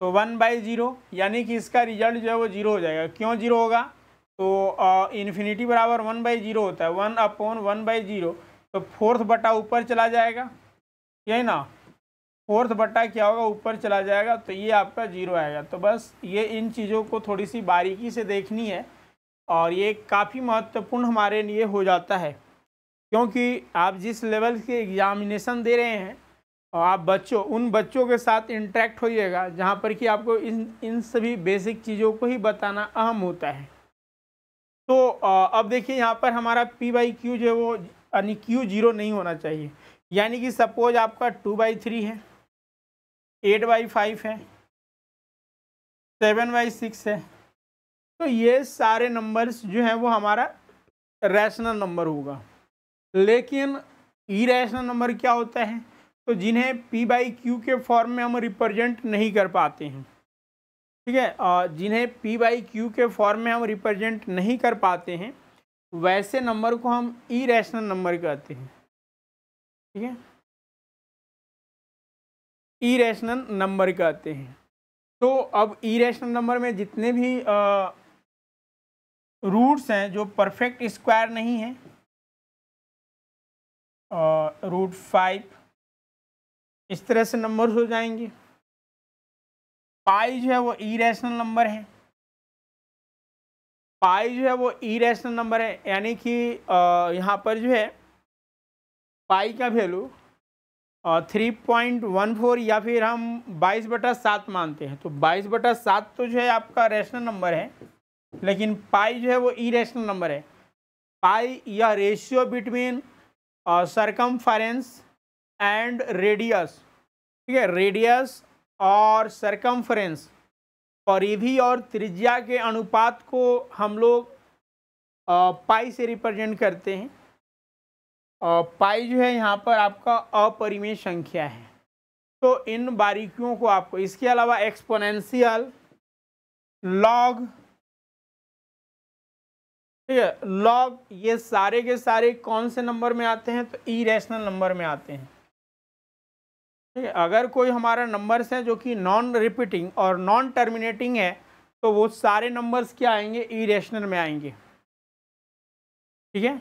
तो वन बाई ज़ीरो यानी कि इसका रिजल्ट जो है वो ज़ीरो हो जाएगा क्यों ज़ीरो होगा तो इन्फिनिटी बराबर वन बाई ज़ीरो होता है one upon one by zero तो फोर्थ बटा ऊपर चला जाएगा यही ना फोर्थ बटा क्या होगा ऊपर चला जाएगा तो ये आपका जीरो आएगा तो बस ये इन चीज़ों को थोड़ी सी बारीकी से देखनी है और ये काफ़ी महत्वपूर्ण हमारे लिए हो जाता है क्योंकि आप जिस लेवल के एग्ज़ामिनेशन दे रहे हैं और आप बच्चों उन बच्चों के साथ इंटरेक्ट होइएगा जहाँ पर कि आपको इन इन सभी बेसिक चीज़ों को ही बताना अहम होता है तो अब देखिए यहाँ पर हमारा पी बाई क्यू जो है वो यानी क्यू जीरो नहीं होना चाहिए यानी कि सपोज आपका टू बाई थ्री है एट बाई फाइव है सेवन बाई सिक्स है तो ये सारे नंबर्स जो हैं वो हमारा रैशनल नंबर होगा लेकिन ई रैशनल नंबर क्या होता है तो जिन्हें पी बाई क्यू के फॉर्म में हम रिप्रेजेंट नहीं कर पाते हैं ठीक है जिन्हें पी बाई क्यू के फॉर्म में हम रिप्रेजेंट नहीं कर पाते हैं वैसे नंबर को हम ई रैशनल नंबर कहते हैं ठीक है ई रैशनल नंबर कहते हैं तो अब ई रैशनल नंबर में जितने भी आ, रूट्स हैं जो परफेक्ट स्क्वायर नहीं है रूट फाइव इस तरह से नंबर हो जाएंगे पाई जो है वो इरेशनल नंबर है पाई जो है वो इरेशनल नंबर है यानी कि यहाँ पर जो है पाई का value three point one four या फिर हम बाईस बटा सात मानते हैं तो बाईस बटा सात तो जो है आपका रेशनल नंबर है लेकिन पाई जो है वो इरेशनल नंबर है पाई या ratio between circumference and radius ठीक है रेडियस और सरकमफ्रेंस परिधि और त्रिज्या के अनुपात को हम लोग पाई से रिप्रेजेंट करते हैं और पाई जो है यहाँ पर आपका अपरिमेय संख्या है तो इन बारीकियों को आपको इसके अलावा एक्सपोनेंशियल लॉग ठीक है लॉग ये सारे के सारे कौन से नंबर में आते हैं तो ई रैशनल नंबर में आते हैं ठीक है अगर कोई हमारा नंबर्स है जो कि नॉन रिपीटिंग और नॉन टर्मिनेटिंग है तो वो सारे नंबर्स क्या आएंगे इरेशनल में आएंगे ठीक है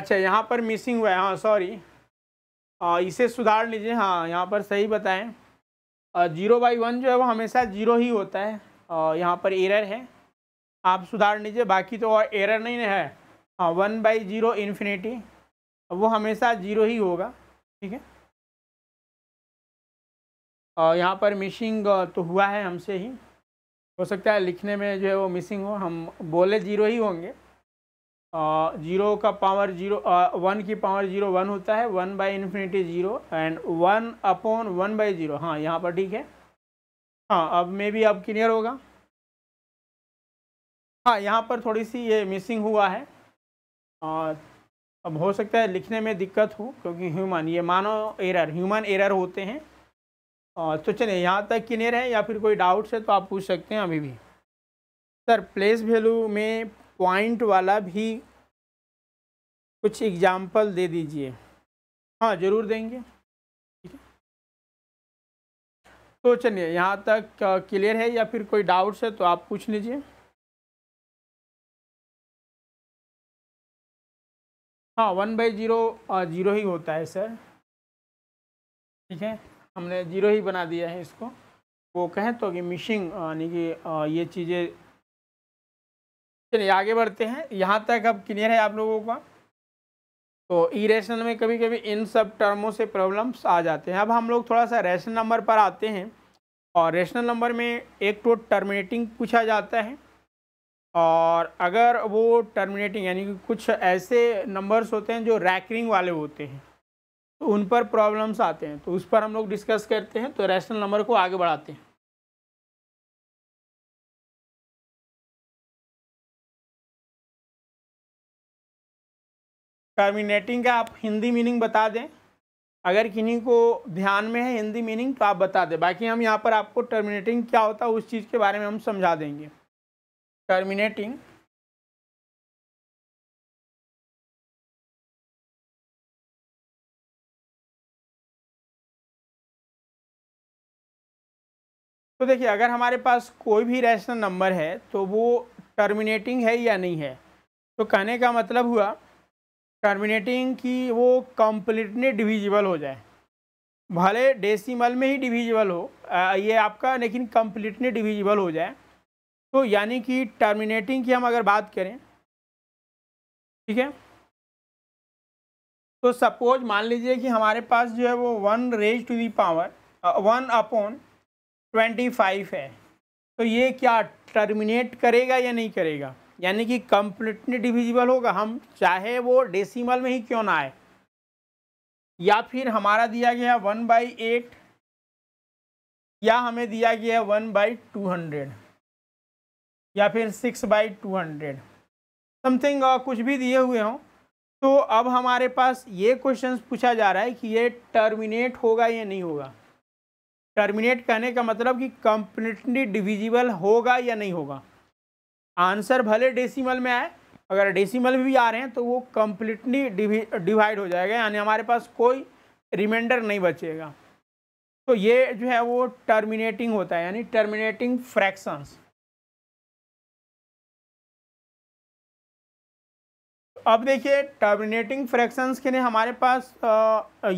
अच्छा यहाँ पर मिसिंग हुआ है हाँ सॉरी इसे सुधार लीजिए हाँ यहाँ पर सही बताएं जीरो बाई वन जो है वो हमेशा जीरो ही होता है यहाँ पर एरर है आप सुधार लीजिए बाकी तो और एरर नहीं है हाँ वन बाई जीरो इन्फिनिटी वो हमेशा जीरो ही होगा ठीक है और यहाँ पर मिसिंग तो हुआ है हमसे ही हो सकता है लिखने में जो है वो मिसिंग हो हम बोले जीरो ही होंगे जीरो का पावर जीरो वन की पावर जीरो वन होता है one by infinity zero and one upon one by zero हाँ यहाँ पर ठीक है हाँ अब मे बी अब क्लियर होगा हाँ यहाँ पर थोड़ी सी ये मिसिंग हुआ है और अब हो सकता है लिखने में दिक्कत हो क्योंकि ह्यूमन ये मानो एरर ह्यूमन एरर होते हैं और तो चलिए यहाँ तक क्लियर है या फिर कोई डाउट्स है तो आप पूछ सकते हैं अभी भी सर प्लेस वैल्यू में पॉइंट वाला भी कुछ एग्जाम्पल दे दीजिए हाँ ज़रूर देंगे ठीक है तो चलिए यहाँ तक क्लियर है या फिर कोई डाउट्स है तो आप पूछ लीजिए हाँ वन बाई जीरो जीरो ही होता है सर ठीक है हमने जीरो ही बना दिया है इसको वो कहें तो कि मिशिंग यानी कि ये चीज़ें चलिए आगे बढ़ते हैं यहाँ तक अब क्लियर है आप लोगों का तो ई रेशन में कभी कभी इन सब टर्मों से प्रॉब्लम्स आ जाते हैं अब हम लोग थोड़ा सा रेशनल नंबर पर आते हैं और रेशनल नंबर में एक टू तो टर्मिनेटिंग पूछा जाता है और अगर वो टर्मिनेटिंग यानी कि कुछ ऐसे नंबर्स होते हैं जो रैकरिंग वाले होते हैं तो उन पर प्रॉब्लम्स आते हैं तो उस पर हम लोग डिस्कस करते हैं तो रैशनल नंबर को आगे बढ़ाते हैं टर्मिनेटिंग का आप हिंदी मीनिंग बता दें अगर किन्हीं को ध्यान में है हिंदी मीनिंग तो आप बता दें बाकी हम यहाँ पर आपको टर्मिनेटिंग क्या होता है उस चीज़ के बारे में हम समझा देंगे terminating तो देखिए अगर हमारे पास कोई भी रैशनल नंबर है तो वो टर्मिनेटिंग है या नहीं है तो कहने का मतलब हुआ टर्मिनेटिंग की वो कम्प्लीटली डिविजिबल हो जाए भले डेसिमल में ही डिविजिबल हो आ, ये आपका लेकिन कम्प्लीटली डिविजिबल हो जाए तो यानी कि टर्मिनेटिंग की हम अगर बात करें ठीक है तो सपोज मान लीजिए कि हमारे पास जो है वो one raise to the power one upon twenty five है तो ये क्या टर्मिनेट करेगा या नहीं करेगा यानी कि कम्प्लीटली डिविजिबल होगा हम चाहे वो डेसिमल में ही क्यों ना आए या फिर हमारा दिया गया वन बाई एट या हमें दिया गया वन बाई टू हंड्रेड या फिर six by two hundred something कुछ भी दिए हुए हों तो अब हमारे पास ये क्वेश्चन पूछा जा रहा है कि ये टर्मिनेट होगा या नहीं होगा टर्मिनेट कहने का मतलब कि कंप्लीटली डिविजिबल होगा या नहीं होगा आंसर भले डेसिमल में आए अगर डेसिमल भी आ रहे हैं तो वो कम्प्लीटली डिवाइड हो जाएगा यानी हमारे पास कोई रिमाइंडर नहीं बचेगा तो ये जो है वो टर्मिनेटिंग होता है यानी टर्मिनेटिंग फ्रैक्शंस अब देखिए टर्मिनेटिंग फ्रैक्शंस के लिए हमारे पास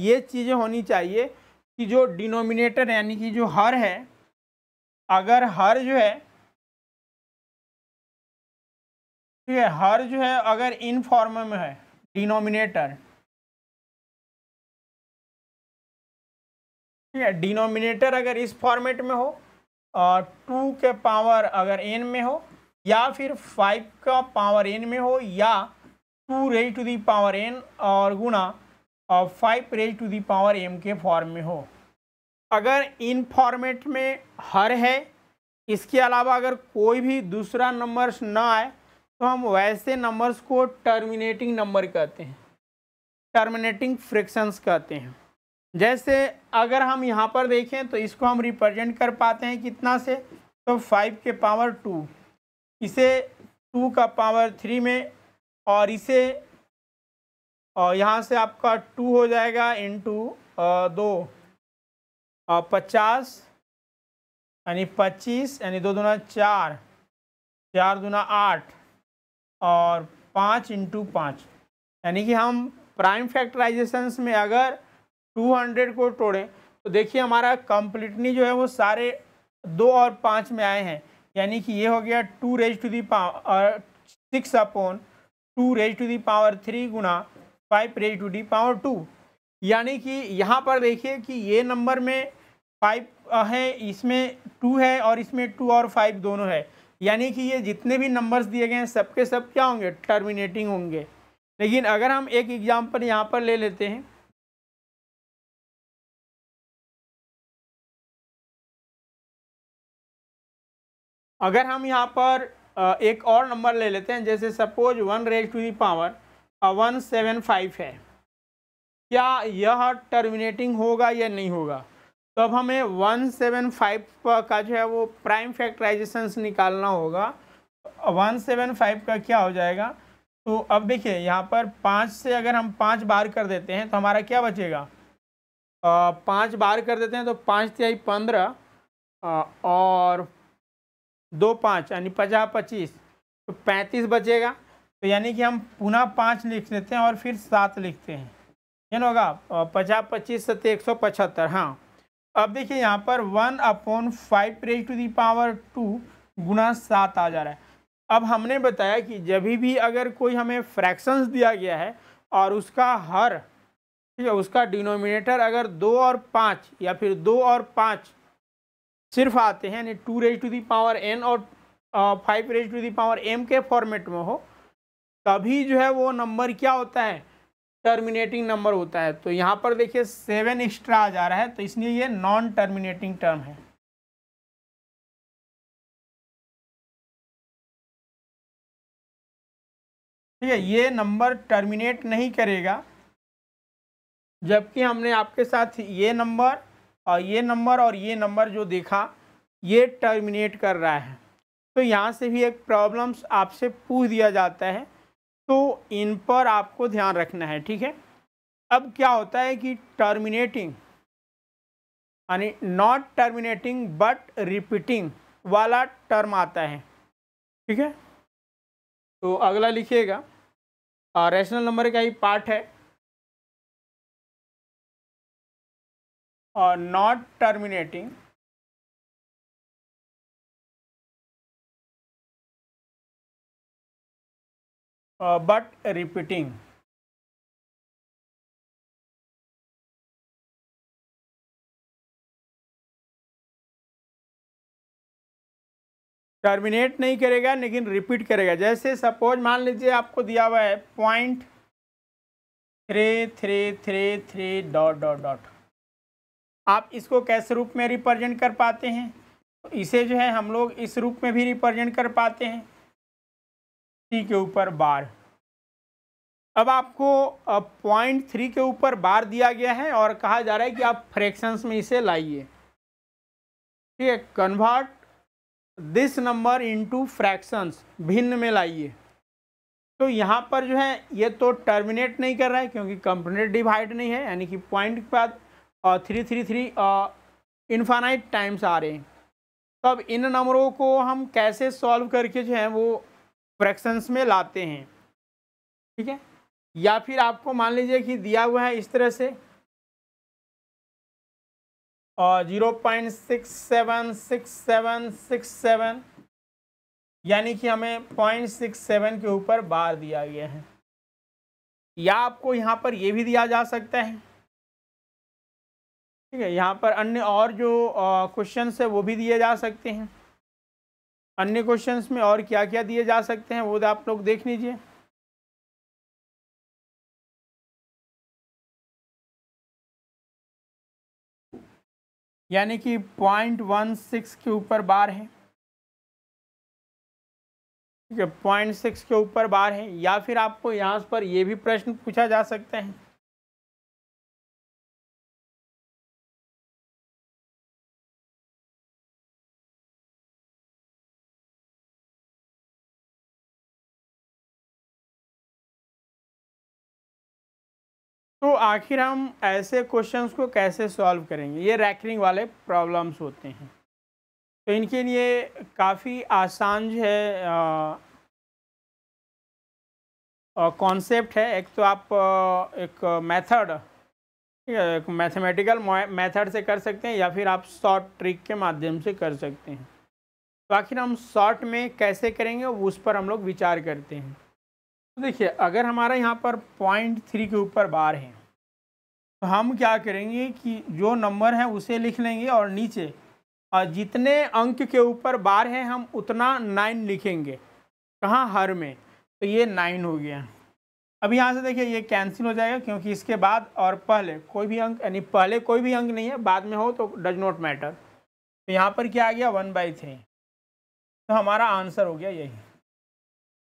ये चीज़ें होनी चाहिए कि जो डिनोमिनेटर यानी कि जो हर है अगर हर जो है ठीक है हर जो है अगर इन फॉर्म में है डिनोमिनेटर ठीक है डिनोमिनेटर अगर इस फॉर्मेट में हो और टू के पावर अगर एन में हो या फिर फाइव का पावर एन में हो या two raise to the power N और गुणा और five raise to the power M के फॉर्म में हो अगर इन फॉर्मेट में हर है इसके अलावा अगर कोई भी दूसरा नंबर्स ना आए तो हम वैसे नंबर्स को टर्मिनेटिंग नंबर कहते हैं टर्मिनेटिंग फ्रिक्शंस कहते हैं जैसे अगर हम यहाँ पर देखें तो इसको हम रिप्रेजेंट कर पाते हैं कितना से तो फाइव के पावर टू इसे टू का पावर थ्री में और इसे और यहाँ से आपका टू हो जाएगा इंटू दो और पचास यानी पच्चीस यानी दो दूना चार चार दूना आठ और पाँच इंटू पाँच यानी कि हम प्राइम फैक्टराइजेशंस में अगर 200 को तोड़ें तो देखिए हमारा कम्प्लीटली जो है वो सारे दो और पाँच में आए हैं यानी कि ये हो गया two raise to the six upon two raise to the power three गुना five raise to the power two यानी कि यहाँ पर देखिए कि ये नंबर में फाइव है इसमें टू है और इसमें टू और फाइव दोनों है यानी कि ये जितने भी नंबर्स दिए गए हैं सबके सब क्या होंगे टर्मिनेटिंग होंगे लेकिन अगर हम एक एग्जाम्पल यहाँ पर ले लेते हैं अगर हम यहाँ पर एक और नंबर ले लेते हैं जैसे suppose one raise to the power one seven five है क्या यह टर्मिनेटिंग होगा या नहीं होगा तो अब हमें वन सेवन फाइव का जो है वो प्राइम फैक्टराइजेशन निकालना होगा वन सेवन फाइव का क्या हो जाएगा तो अब देखिए यहाँ पर पाँच से अगर हम पाँच बार कर देते हैं तो हमारा क्या बचेगा पाँच बार कर देते हैं तो पाँच तिहाई पंद्रह और दो पाँच यानी पचास पच्चीस तो पैंतीस बचेगा तो यानी कि हम पुनः पाँच लिख लेते हैं और फिर सात लिखते हैं ना होगा पचास पच्चीस सत्य तो एक सौ पचहत्तर हाँ अब देखिए यहाँ पर one upon five raise to the power two गुना सात आ जा रहा है अब हमने बताया कि जब भी अगर कोई हमें फ्रैक्शंस दिया गया है और उसका हर ठीक है उसका डिनोमिनेटर अगर दो और पाँच या फिर दो और पाँच सिर्फ आते हैं यानी two raise to the power N और five raise to the power M के फॉर्मेट में हो तभी जो है वो नंबर क्या होता है टर्मिनेटिंग नंबर होता है तो यहाँ पर देखिए सेवन एक्स्ट्रा आ जा रहा है तो इसलिए ये नॉन टर्मिनेटिंग टर्म है ठीक है ये नंबर टर्मिनेट नहीं करेगा जबकि हमने आपके साथ ये नंबर और ये नंबर और ये नंबर जो देखा ये टर्मिनेट कर रहा है तो यहाँ से भी एक प्रॉब्लम्स आपसे पूछ दिया जाता है तो इन पर आपको ध्यान रखना है ठीक है अब क्या होता है कि टर्मिनेटिंग यानी नॉट टर्मिनेटिंग बट रिपीटिंग वाला टर्म आता है ठीक है तो अगला लिखिएगा रेशनल नंबर का ही पार्ट है uh, not terminating uh, but repeating. Terminate नहीं करेगा लेकिन रिपीट करेगा जैसे सपोज मान लीजिए आपको दिया हुआ है point three three three three dot dot dot आप इसको कैसे रूप में रिप्रेजेंट कर पाते हैं इसे जो है हम लोग इस रूप में भी रिप्रेजेंट कर पाते हैं सी के ऊपर बार अब आपको पॉइंट थ्री के ऊपर बार दिया गया है और कहा जा रहा है कि आप फ्रैक्शंस में इसे लाइए ठीक है convert this number into fractions भिन्न में लाइए तो यहाँ पर जो है ये तो टर्मिनेट नहीं कर रहा है क्योंकि कंपोनेंट डिवाइड नहीं है यानी कि पॉइंट के बाद three three three infinite times आ रहे हैं तो अब इन नंबरों को हम कैसे सॉल्व करके जो है वो फ्रैक्शंस में लाते हैं ठीक है या फिर आपको मान लीजिए कि दिया हुआ है इस तरह से और zero point six seven six seven six seven यानी कि हमें पॉइंट सिक्स सेवन के ऊपर बार दिया गया है या आपको यहाँ पर ये भी दिया जा सकता है ठीक है यहाँ पर अन्य और जो क्वेश्चन है वो भी दिए जा सकते हैं अन्य क्वेश्चन में और क्या क्या दिए जा सकते हैं वो आप लोग देख लीजिए यानी कि पॉइंट वन सिक्स के ऊपर बार है ठीक है पॉइंट सिक्स के ऊपर बार है या फिर आपको यहाँ पर ये भी प्रश्न पूछा जा सकते हैं आखिर हम ऐसे क्वेश्चंस को कैसे सॉल्व करेंगे ये रैकरिंग वाले प्रॉब्लम्स होते हैं तो इनके लिए काफ़ी आसान जो है कॉन्सेप्ट है एक तो आप आ, एक मेथड ठीक है एक मैथमेटिकल मेथड से कर सकते हैं या फिर आप शॉर्ट ट्रिक के माध्यम से कर सकते हैं तो आखिर हम शॉर्ट में कैसे करेंगे उस पर हम लोग विचार करते हैं तो देखिए अगर हमारा यहाँ पर पॉइंट थ्री के ऊपर बार है तो हम क्या करेंगे कि जो नंबर है उसे लिख लेंगे और नीचे और जितने अंक के ऊपर बार हैं हम उतना नाइन लिखेंगे कहाँ हर में तो ये नाइन हो गया अब यहाँ से देखिए ये कैंसिल हो जाएगा क्योंकि इसके बाद और पहले कोई भी अंक यानी पहले कोई भी अंक नहीं है बाद में हो तो डज नॉट मैटर तो यहाँ पर क्या आ गया वन बाई थ्री तो हमारा आंसर हो गया यही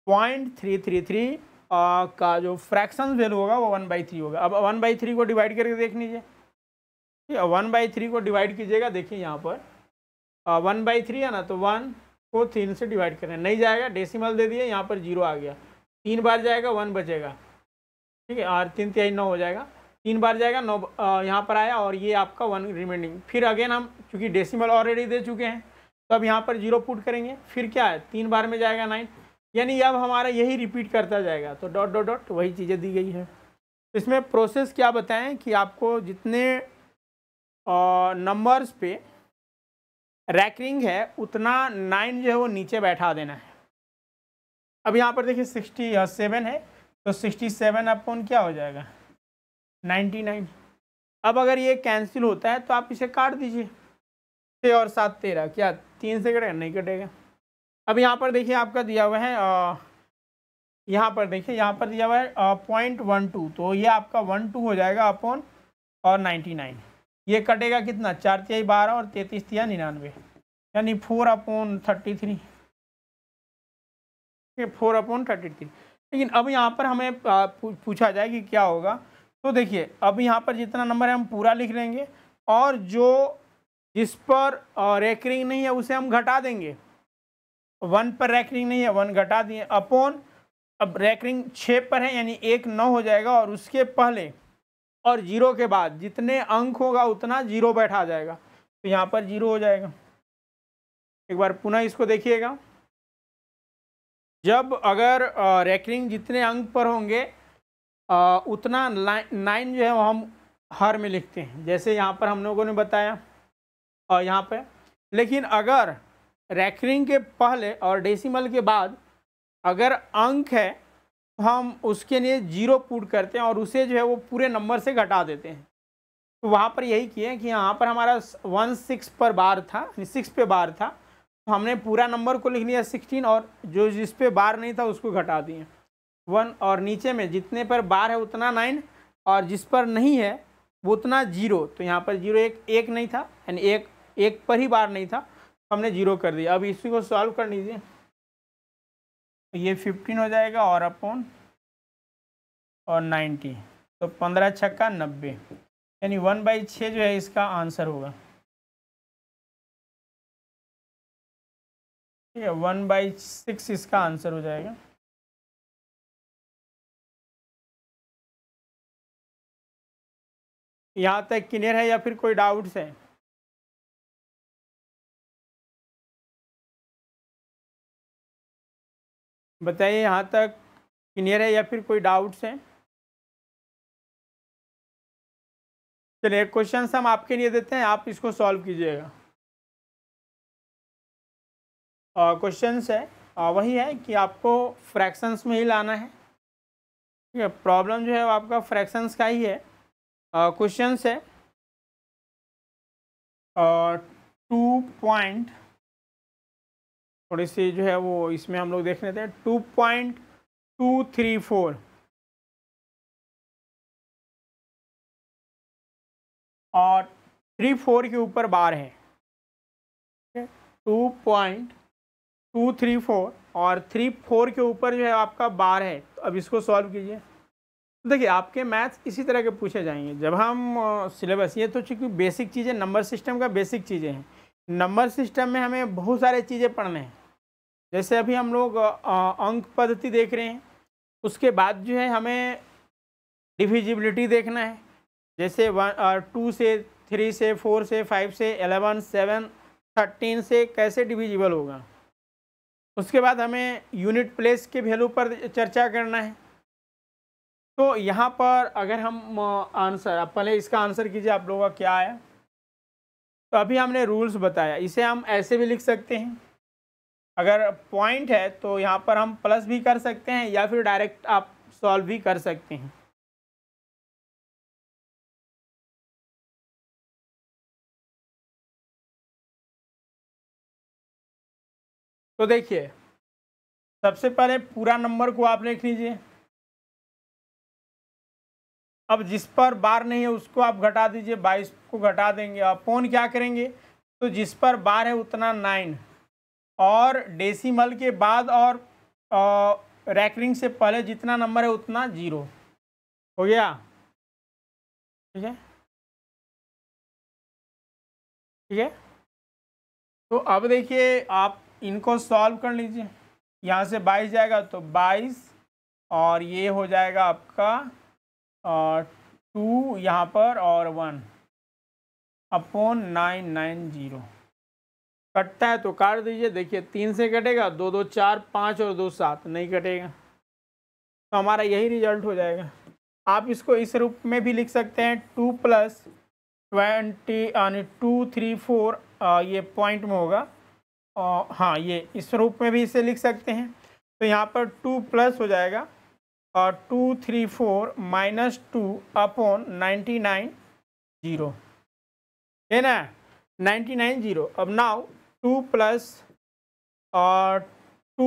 पॉइंट थ्री थ्री थ्री आ, का जो फ्रैक्शन वैल्यू होगा वो वन बाई थ्री होगा अब वन बाई थ्री को डिवाइड करके देख लीजिए ठीक है वन बाई थ्री को डिवाइड कीजिएगा देखिए यहाँ पर वन बाई थ्री है ना तो वन को तीन से डिवाइड करें नहीं जाएगा डेसिमल दे दिए यहाँ पर जीरो आ गया तीन बार जाएगा वन बचेगा ठीक है और तीन तिहाई नौ हो जाएगा तीन बार जाएगा नौ यहाँ पर आया और ये आपका वन रिमेनिंग फिर अगेन हम चूँकि डेसीमल ऑलरेडी दे चुके हैं तो अब यहाँ पर जीरो पुट करेंगे फिर क्या है तीन बार में जाएगा नाइन यानी अब हमारा यही रिपीट करता जाएगा तो डॉट डॉट डॉट वही चीज़ें दी गई है तो इसमें प्रोसेस क्या बताएं कि आपको जितने नंबर्स पे रैकरिंग है उतना नाइन जो है वो नीचे बैठा देना है अब यहाँ पर देखिए सिक्सटी सेवन है तो सिक्सटी सेवन अपॉन क्या हो जाएगा नाइन्टी नाइन अब अगर ये कैंसिल होता है तो आप इसे काट दीजिए छः और सात तेरह क्या तीन से कटेगा नहीं कटेगा अब यहाँ पर देखिए आपका दिया हुआ है यहाँ पर देखिए यहाँ पर दिया हुआ है पॉइंट वन टू तो ये आपका वन टू हो जाएगा अपॉन और नाइन्टी नाइन ये कटेगा कितना चार तिहाई बारह और तैतीस तिया निन्यानवे यानी four upon thirty three four upon thirty three लेकिन अब यहाँ पर हमें पूछा जाए कि क्या होगा तो देखिए अब यहाँ पर जितना नंबर है हम पूरा लिख लेंगे और जो जिस पर रेकरिंग नहीं है उसे हम घटा देंगे वन पर रैकरिंग नहीं है वन घटा दिए अपॉन अब रैकरिंग छः पर है यानी एक नौ हो जाएगा और उसके पहले और जीरो के बाद जितने अंक होगा उतना जीरो बैठा जाएगा तो यहाँ पर जीरो हो जाएगा एक बार पुनः इसको देखिएगा जब अगर रैकरिंग जितने अंक पर होंगे आ, उतना नाइन जो है वो हम हर में लिखते हैं जैसे यहाँ पर हम लोगों ने बताया और यहाँ पर लेकिन अगर रैकरिंग के पहले और डेसिमल के बाद अगर अंक है तो हम उसके लिए जीरो पुट करते हैं और उसे जो है वो पूरे नंबर से घटा देते हैं तो वहाँ पर यही किए कि यहाँ पर हमारा वन सिक्स पर बार था सिक्स पे बार था तो हमने पूरा नंबर को लिख लिया सिक्सटीन और जो जिस पे बार नहीं था उसको घटा दिए वन और नीचे में जितने पर बार है उतना नाइन और जिस पर नहीं है वो उतना जीरो तो यहाँ पर जीरो एक एक नहीं था यानी एक एक पर ही बार नहीं था हमने जीरो कर दिया अब इसी को सॉल्व कर लीजिए ये फिफ्टीन हो जाएगा और अपॉन और नाइन्टी तो पंद्रह छक्का नब्बे यानी वन बाई छः जो है इसका आंसर होगा ठीक है वन बाई सिक्स इसका आंसर हो जाएगा यहाँ तक क्लियर है या फिर कोई डाउट्स है बताइए यहाँ तक क्लियर है या फिर कोई डाउट्स हैं चलिए क्वेश्चन हम आपके लिए देते हैं आप इसको सॉल्व कीजिएगा क्वेश्चन है आ, वही है कि आपको फ्रैक्शंस में ही लाना है ठीक है प्रॉब्लम जो है आपका फ्रैक्शंस का ही है क्वेश्चन है टू पॉइंट थोड़ी सी जो है वो इसमें हम लोग देख लेते हैं two point two three four और थ्री फोर के ऊपर बार है two point two three four और थ्री फोर के ऊपर जो है आपका बार है तो अब इसको सॉल्व कीजिए तो देखिए आपके मैथ्स इसी तरह के पूछे जाएंगे जब हम सिलेबस ये तो चूँकि बेसिक चीज़ें नंबर सिस्टम का बेसिक चीज़ें हैं नंबर सिस्टम में हमें बहुत सारे चीज़ें पढ़ने हैं जैसे अभी हम लोग अंक पद्धति देख रहे हैं उसके बाद जो है हमें डिविजिबिलिटी देखना है जैसे वन टू से थ्री से फोर से फाइव से एलेवन सेवन थर्टीन से कैसे डिविजिबल होगा उसके बाद हमें यूनिट प्लेस के वैल्यू पर चर्चा करना है तो यहाँ पर अगर हम आंसर आप पहले इसका आंसर कीजिए आप लोगों का क्या आया तो अभी हमने रूल्स बताया इसे हम ऐसे भी लिख सकते हैं अगर पॉइंट है तो यहाँ पर हम प्लस भी कर सकते हैं या फिर डायरेक्ट आप सॉल्व भी कर सकते हैं तो देखिए सबसे पहले पूरा नंबर को आप लिख लीजिए अब जिस पर बार नहीं है उसको आप घटा दीजिए बाईस को घटा देंगे आप फोन क्या करेंगे तो जिस पर बार है उतना नाइन और डेसिमल के बाद और रैकरिंग से पहले जितना नंबर है उतना जीरो हो गया ठीक है ठीक है तो अब देखिए आप इनको सॉल्व कर लीजिए यहाँ से बाईस जाएगा तो बाईस और ये हो जाएगा आपका टू यहाँ पर और one upon nine nine zero कटता है तो काट दीजिए देखिए तीन से कटेगा दो दो चार पाँच और दो सात नहीं कटेगा तो हमारा यही रिजल्ट हो जाएगा आप इसको इस रूप में भी लिख सकते हैं टू प्लस ट्वेंटी यानी टू थ्री फोर ये पॉइंट में होगा और हाँ ये इस रूप में भी इसे लिख सकते हैं तो यहाँ पर टू प्लस हो जाएगा और two three four minus two upon ninety nine zero है ना नाइन्टी नाइन ज़ीरो अब now two plus two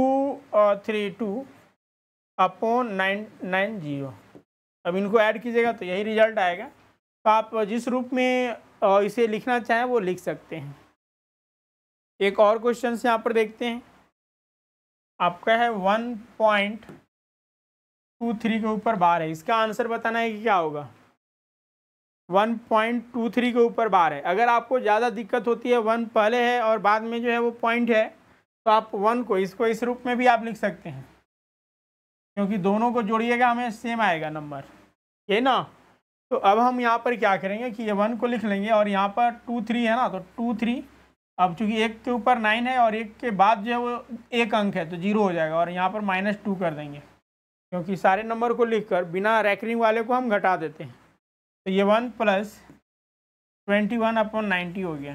three two upon nine nine zero अब इनको ऐड कीजिएगा तो यही रिजल्ट आएगा तो आप जिस रूप में इसे लिखना चाहें वो लिख सकते हैं एक और क्वेश्चन से यहाँ पर देखते हैं आपका है वन पॉइंट टू थ्री के ऊपर बार है इसका आंसर बताना है कि क्या होगा 1.23 के ऊपर बार है अगर आपको ज़्यादा दिक्कत होती है वन पहले है और बाद में जो है वो पॉइंट है तो आप वन को इसको इस रूप में भी आप लिख सकते हैं क्योंकि दोनों को जोड़िएगा हमें सेम आएगा नंबर ये ना तो अब हम यहाँ पर क्या करेंगे कि ये वन को लिख लेंगे और यहाँ पर टू थ्री है ना तो टू थ्री अब चूंकि एक के ऊपर नाइन है और एक के बाद जो है वो एक अंक है तो जीरो हो जाएगा और यहाँ पर माइनस टू कर देंगे क्योंकि सारे नंबर को लिखकर बिना रैकरिंग वाले को हम घटा देते हैं तो ये one plus twenty one upon ninety हो गया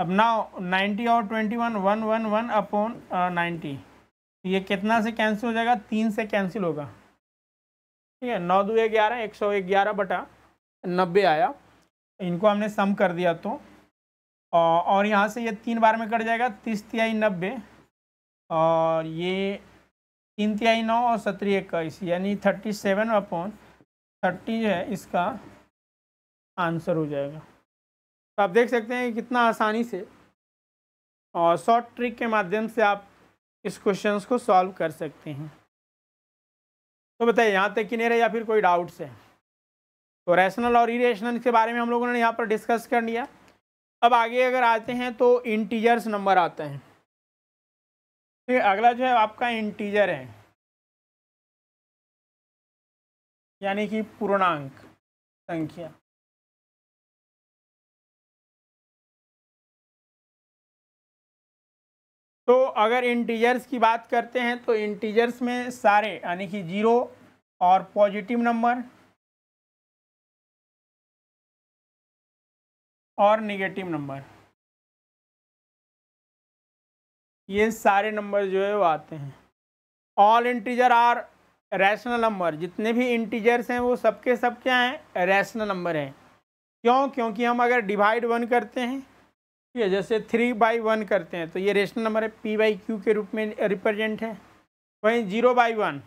अब ना नाइन्टी और twenty one one one one upon ninety ये कितना से कैंसिल हो जाएगा तीन से कैंसिल होगा ठीक है नौ दो ग्यारह एक सौ ग्यारह बटा नब्बे आया इनको हमने सम कर दिया तो और यहाँ से ये तीन बार में कट जाएगा तीस तिहाई नब्बे और ये तीन तिहाई नौ और सत्रह इक्कीस यानी थर्टी सेवन अपॉन थर्टी है इसका आंसर हो जाएगा तो आप देख सकते हैं कितना आसानी से और शॉर्ट ट्रिक के माध्यम से आप इस क्वेश्चन को सॉल्व कर सकते हैं तो बताइए यहाँ तक नहीं रहे या फिर कोई डाउट्स है तो रैशनल और इरेशनल के बारे में हम लोगों ने यहाँ पर डिस्कस कर लिया अब आगे अगर आते हैं तो इंटीजर्स नंबर आते हैं ठीक है अगला जो है आपका इंटीजर है यानी कि पूर्णांक संख्या तो अगर इंटीजर्स की बात करते हैं तो इंटीजर्स में सारे यानी कि जीरो और पॉजिटिव नंबर और निगेटिव नंबर ये सारे नंबर जो है वो आते हैं all integer are rational number जितने भी इंटीजर्स हैं वो सबके सब क्या हैं रैशनल नंबर हैं क्यों क्योंकि हम अगर डिवाइड वन करते हैं ठीक है जैसे थ्री बाई वन करते हैं तो ये रेशनल नंबर है पी बाई क्यू के रूप में रिप्रेजेंट है वहीं जीरो बाई वन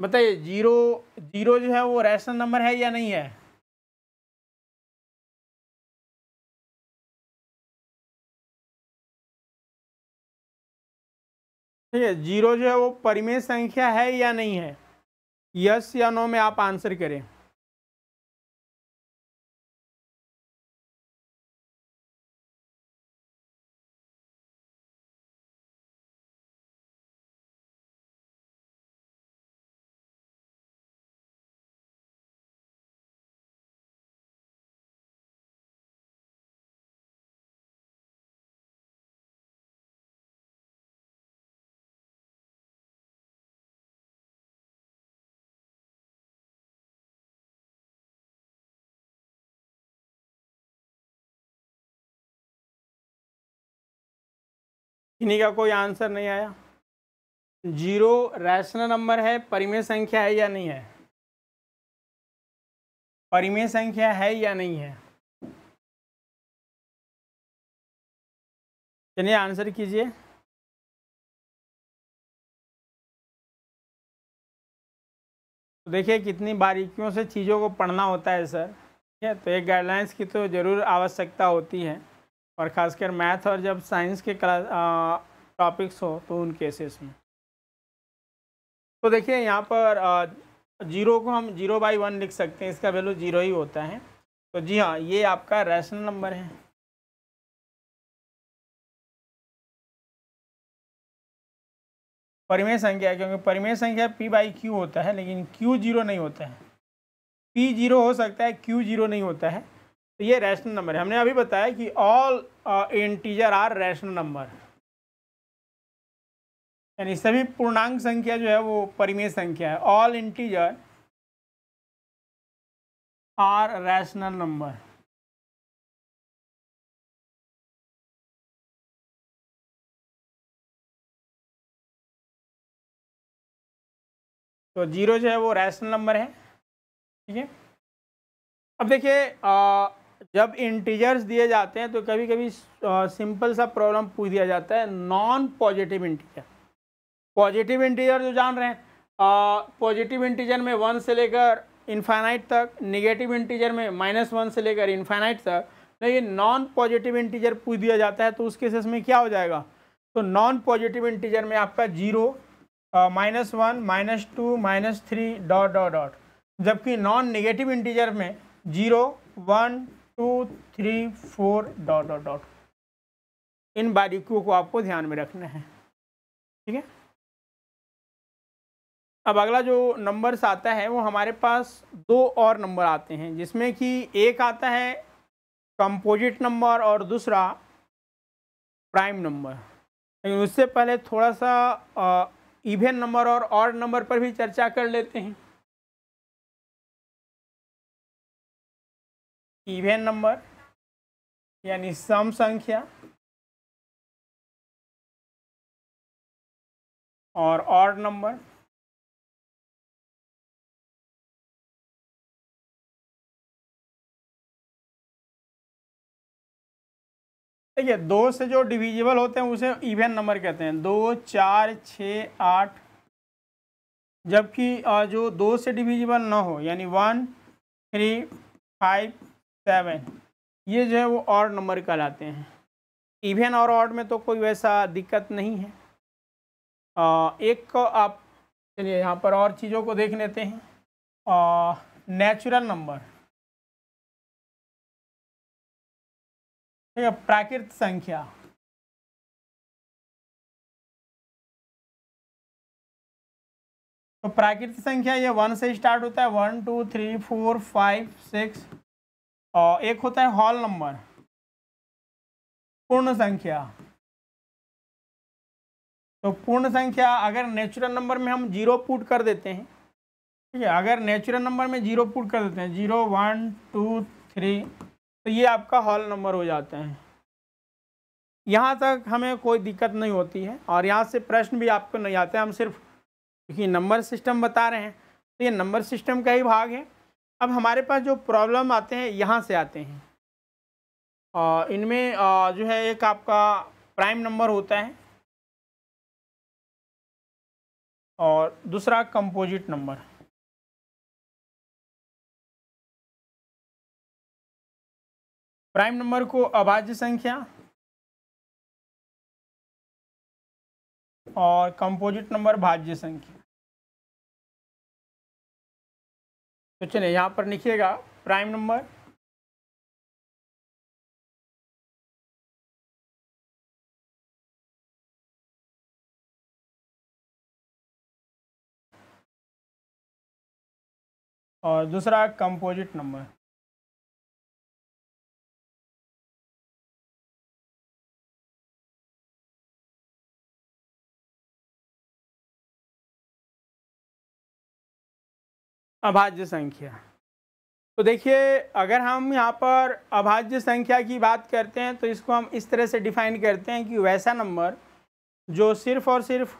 बताइए जीरो जीरो जो है वो रेशनल नंबर है या नहीं है ठीक है जीरो जो है वो परिमेय संख्या है या नहीं है यस या नो में आप आंसर करें इन्हीं का कोई आंसर नहीं आया जीरो रैशनल नंबर है परिमेय संख्या है या नहीं है परिमेय संख्या है या नहीं है चलिए आंसर कीजिए तो देखिए कितनी बारीकियों से चीज़ों को पढ़ना होता है सर ठीक है तो एक गाइडलाइंस की तो ज़रूर आवश्यकता होती है और ख़ासकर मैथ और जब साइंस के क्लास टॉपिक्स हो तो उन केसेस में तो देखिए यहाँ पर जीरो को हम जीरो बाई वन लिख सकते हैं इसका वैल्यू जीरो ही होता है तो जी हाँ ये आपका रैशनल नंबर है परिमेय संख्या क्योंकि परिमेय संख्या पी बाई क्यू होता है लेकिन क्यू जीरो नहीं होता है पी जीरो हो सकता है क्यू जीरो नहीं होता है तो ये रैशनल नंबर है हमने अभी बताया कि all integer are rational number यानी सभी पूर्णांक संख्या जो है वो परिमेय संख्या है all integer are rational number तो जीरो जो है वो रैशनल नंबर है ठीक है अब देखिए uh, जब इंटीजर्स दिए जाते हैं तो कभी कभी सिंपल सा प्रॉब्लम पूछ दिया जाता है non positive integer positive integer जो जान रहे हैं पॉजिटिव इंटीजर में वन से लेकर इन्फाइनाइट तक निगेटिव इंटीजर में माइनस वन से लेकर इन्फाइनाइट तक लेकिन नॉन पॉजिटिव इंटीजर पूछ दिया जाता है तो उस केसेस में क्या हो जाएगा तो नॉन पॉजिटिव इंटीजर में आपका zero minus one minus two minus three dot dot dot जबकि नॉन नेगेटिव इंटीजर में zero one two three four dot dot dot इन बारीकियों को आपको ध्यान में रखना है ठीक है अब अगला जो नंबर्स आता है वो हमारे पास दो और नंबर आते हैं जिसमें कि एक आता है कंपोजिट नंबर और दूसरा प्राइम नंबर लेकिन उससे पहले थोड़ा सा इवेन नंबर और ऑड नंबर पर भी चर्चा कर लेते हैं इवेन नंबर यानी सम संख्या और ऑड नंबर देखिए दो से जो डिविजिबल होते हैं उसे इवेन नंबर कहते हैं दो चार छ आठ जबकि जो दो से डिविजिबल ना हो यानी वन थ्री फाइव सेवन ये जो है वो और नंबर कहलाते हैं इवन और ऑड में तो कोई वैसा दिक्कत नहीं है आ, एक आप चलिए यहाँ पर और चीज़ों को देख लेते हैं नेचुरल नंबर ठीक है प्राकृत संख्या तो प्राकृतिक संख्या ये वन से स्टार्ट होता है one two three four five six और एक होता है हॉल नंबर पूर्ण संख्या तो पूर्ण संख्या अगर नेचुरल नंबर में हम जीरो पुट कर देते हैं ठीक है अगर नेचुरल नंबर में जीरो पुट कर देते हैं जीरो वन टू थ्री तो ये आपका हॉल नंबर हो जाते हैं यहाँ तक हमें कोई दिक्कत नहीं होती है और यहाँ से प्रश्न भी आपको नहीं आते हम सिर्फ क्योंकि नंबर सिस्टम बता रहे हैं तो ये नंबर सिस्टम का ही भाग है अब हमारे पास जो प्रॉब्लम आते हैं यहाँ से आते हैं इनमें जो है एक आपका प्राइम नंबर होता है और दूसरा कंपोजिट नंबर प्राइम नंबर को अभाज्य संख्या और कंपोजिट नंबर भाज्य संख्या तो चलिए यहाँ पर लिखिएगा प्राइम नंबर और दूसरा कंपोजिट नंबर अभाज्य संख्या तो देखिए अगर हम यहाँ पर अभाज्य संख्या की बात करते हैं तो इसको हम इस तरह से डिफाइन करते हैं कि वैसा नंबर जो सिर्फ़ और सिर्फ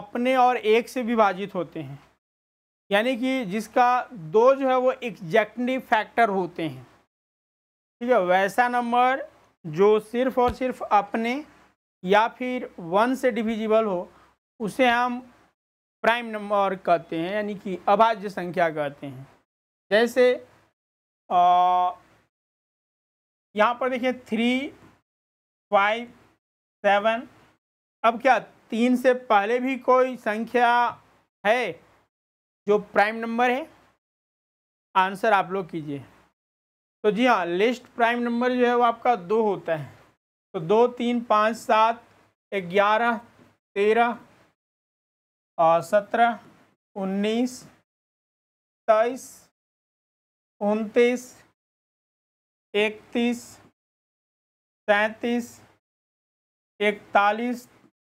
अपने और एक से विभाजित होते हैं यानी कि जिसका दो जो है वो एग्जैक्टली फैक्टर होते हैं ठीक है वैसा नंबर जो सिर्फ़ और सिर्फ अपने या फिर वन से डिविजिबल हो उसे हम प्राइम नंबर कहते हैं यानी कि अभाज्य संख्या कहते हैं जैसे यहाँ पर देखिए थ्री फाइव सेवन अब क्या तीन से पहले भी कोई संख्या है जो प्राइम नंबर है आंसर आप लोग कीजिए तो जी हाँ लिस्ट प्राइम नंबर जो है वो आपका दो होता है तो दो तीन पाँच सात ग्यारह तेरह सत्रह उन्नीस तेईस उनतीस इकतीस सैंतीस इकतालीस